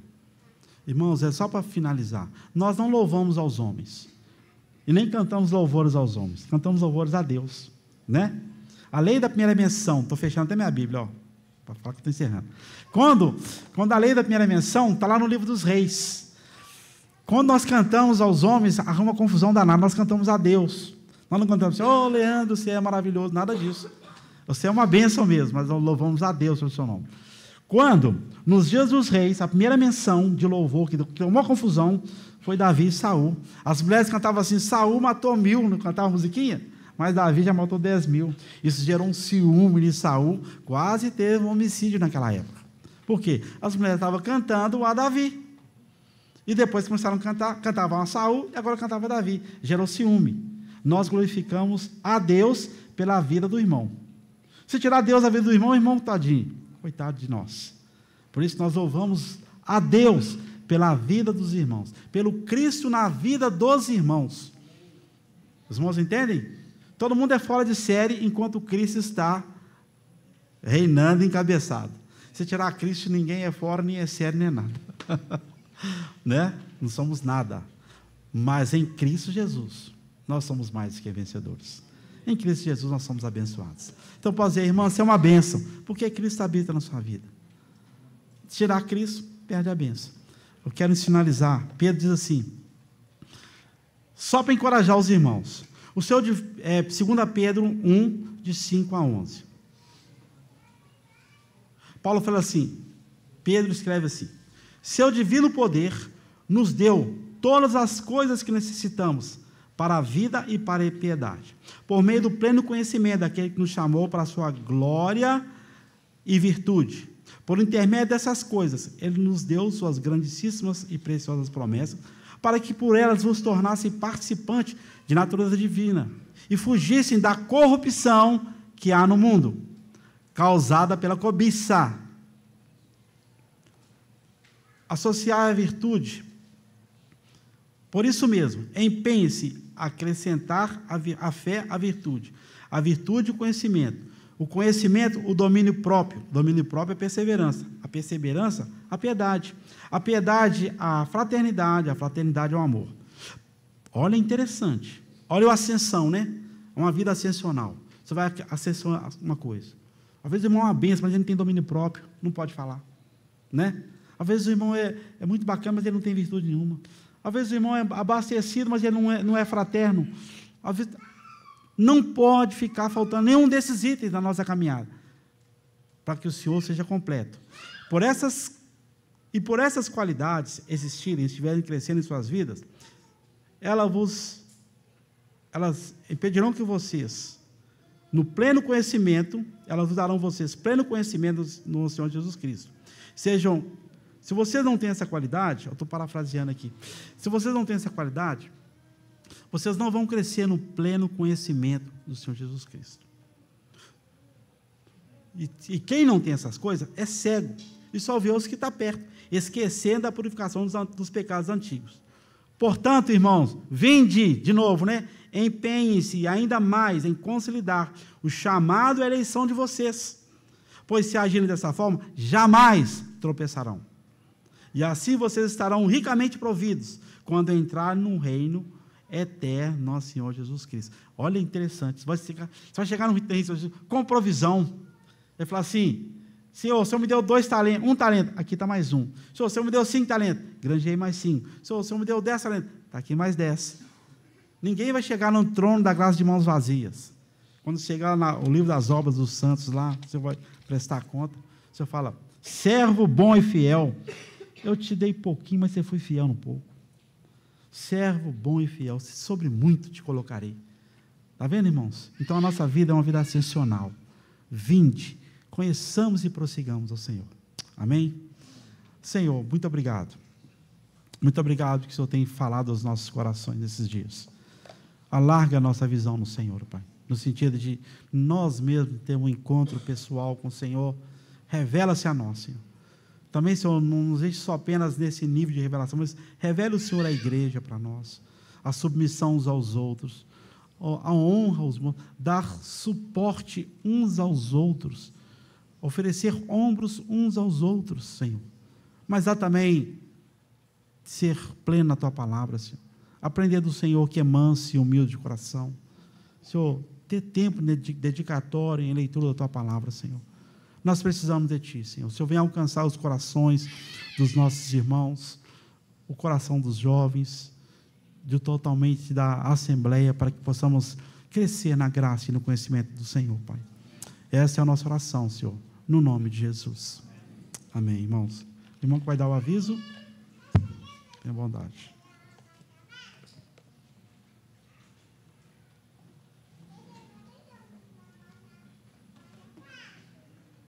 Speaker 1: Irmãos, é só para finalizar. Nós não louvamos aos homens. E nem cantamos louvores aos homens. Cantamos louvores a Deus. Né? A lei da primeira menção, estou fechando até minha Bíblia, ó. Para falar que estou encerrando. Quando, quando a lei da primeira menção está lá no livro dos reis. Quando nós cantamos aos homens, arruma confusão danada, nós cantamos a Deus. Nós não cantamos assim, ô oh, Leandro, você é maravilhoso, nada disso. Você é uma bênção mesmo, mas nós louvamos a Deus pelo seu nome. Quando, nos dias dos reis, a primeira menção de louvor que uma confusão foi Davi e Saul. As mulheres cantavam assim, Saul matou mil, não cantava musiquinha? Mas Davi já matou dez mil. Isso gerou um ciúme de Saul, quase teve um homicídio naquela época. Por quê? As mulheres estavam cantando a Davi. E depois começaram a cantar, cantavam a Saul e agora cantava Davi. Gerou ciúme. Nós glorificamos a Deus pela vida do irmão. Se tirar Deus da vida do irmão, o irmão tadinho, coitado de nós. Por isso nós louvamos a Deus pela vida dos irmãos, pelo Cristo na vida dos irmãos. Os irmãos entendem? Todo mundo é fora de série enquanto Cristo está reinando encabeçado. Se tirar Cristo, ninguém é fora, nem é sério, nem é nada. né? Não somos nada. Mas em Cristo Jesus, nós somos mais que vencedores. Em Cristo Jesus nós somos abençoados. Então posso dizer, irmã, você é uma bênção, porque Cristo habita na sua vida. Tirar Cristo, perde a bênção. Eu quero sinalizar. Pedro diz assim: só para encorajar os irmãos. O seu é, 2 Pedro 1, de 5 a 11. Paulo fala assim: Pedro escreve assim: seu divino poder nos deu todas as coisas que necessitamos para a vida e para a piedade, por meio do pleno conhecimento daquele que nos chamou para a sua glória e virtude. Por intermédio dessas coisas, ele nos deu suas grandíssimas e preciosas promessas, para que por elas vos tornassem participantes de natureza divina e fugissem da corrupção que há no mundo, causada pela cobiça associar a virtude. Por isso mesmo, empenhe-se a acrescentar a, a fé à virtude, a virtude o conhecimento, o conhecimento o domínio próprio, o domínio próprio é a perseverança, a perseverança a piedade, a piedade a fraternidade, a fraternidade é o amor. Olha interessante, olha a ascensão, né? Uma vida ascensional. Você vai a uma coisa. Às vezes é uma benção, mas ele não tem domínio próprio, não pode falar, né? Às vezes o irmão é, é muito bacana, mas ele não tem virtude nenhuma. Às vezes o irmão é abastecido, mas ele não é, não é fraterno. Às vezes, não pode ficar faltando nenhum desses itens na nossa caminhada, para que o Senhor seja completo. Por essas e por essas qualidades existirem, estiverem crescendo em suas vidas, vos, elas impedirão que vocês, no pleno conhecimento, elas darão vocês pleno conhecimento no Senhor Jesus Cristo. Sejam se vocês não têm essa qualidade, eu estou parafraseando aqui. Se vocês não têm essa qualidade, vocês não vão crescer no pleno conhecimento do Senhor Jesus Cristo. E, e quem não tem essas coisas é cego e só vê os que está perto, esquecendo a purificação dos, dos pecados antigos. Portanto, irmãos, vinde, de novo, né? Empenhe-se ainda mais em consolidar o chamado e a eleição de vocês. Pois se agirem dessa forma, jamais tropeçarão e assim vocês estarão ricamente providos quando entrar no reino eterno nosso Senhor Jesus Cristo. Olha interessante, você vai chegar, você vai chegar no reino de com provisão. Ele fala assim: Senhor, o Senhor me deu dois talentos, um talento, aqui está mais um. Senhor, o Senhor me deu cinco talentos, granjei mais cinco. Senhor, o Senhor me deu dez talentos, está aqui mais dez. Ninguém vai chegar no trono da graça de mãos vazias. Quando chegar no o livro das obras dos santos lá, você vai prestar conta. Você fala, servo bom e fiel, eu te dei pouquinho, mas você foi fiel no pouco. Servo bom e fiel, sobre muito te colocarei. Está vendo, irmãos? Então a nossa vida é uma vida ascensional. Vinde, conheçamos e prossigamos ao Senhor. Amém? Senhor, muito obrigado. Muito obrigado que o Senhor tem falado aos nossos corações nesses dias. Alarga a nossa visão no Senhor, Pai. No sentido de nós mesmos ter um encontro pessoal com o Senhor. Revela-se a nós, Senhor. Também, Senhor, não nos deixe só apenas nesse nível de revelação, mas revele o Senhor a igreja para nós, a submissão uns aos outros, a honra aos dar suporte uns aos outros, oferecer ombros uns aos outros, Senhor. Mas há também ser pleno na tua palavra, Senhor. Aprender do Senhor que é manso e humilde de coração. Senhor, ter tempo dedicatório em leitura da tua palavra, Senhor nós precisamos de Ti, Senhor. O Senhor vem alcançar os corações dos nossos irmãos, o coração dos jovens, de totalmente da Assembleia, para que possamos crescer na graça e no conhecimento do Senhor, Pai. Essa é a nossa oração, Senhor, no nome de Jesus. Amém, irmãos. irmão que vai dar o aviso, tenha bondade.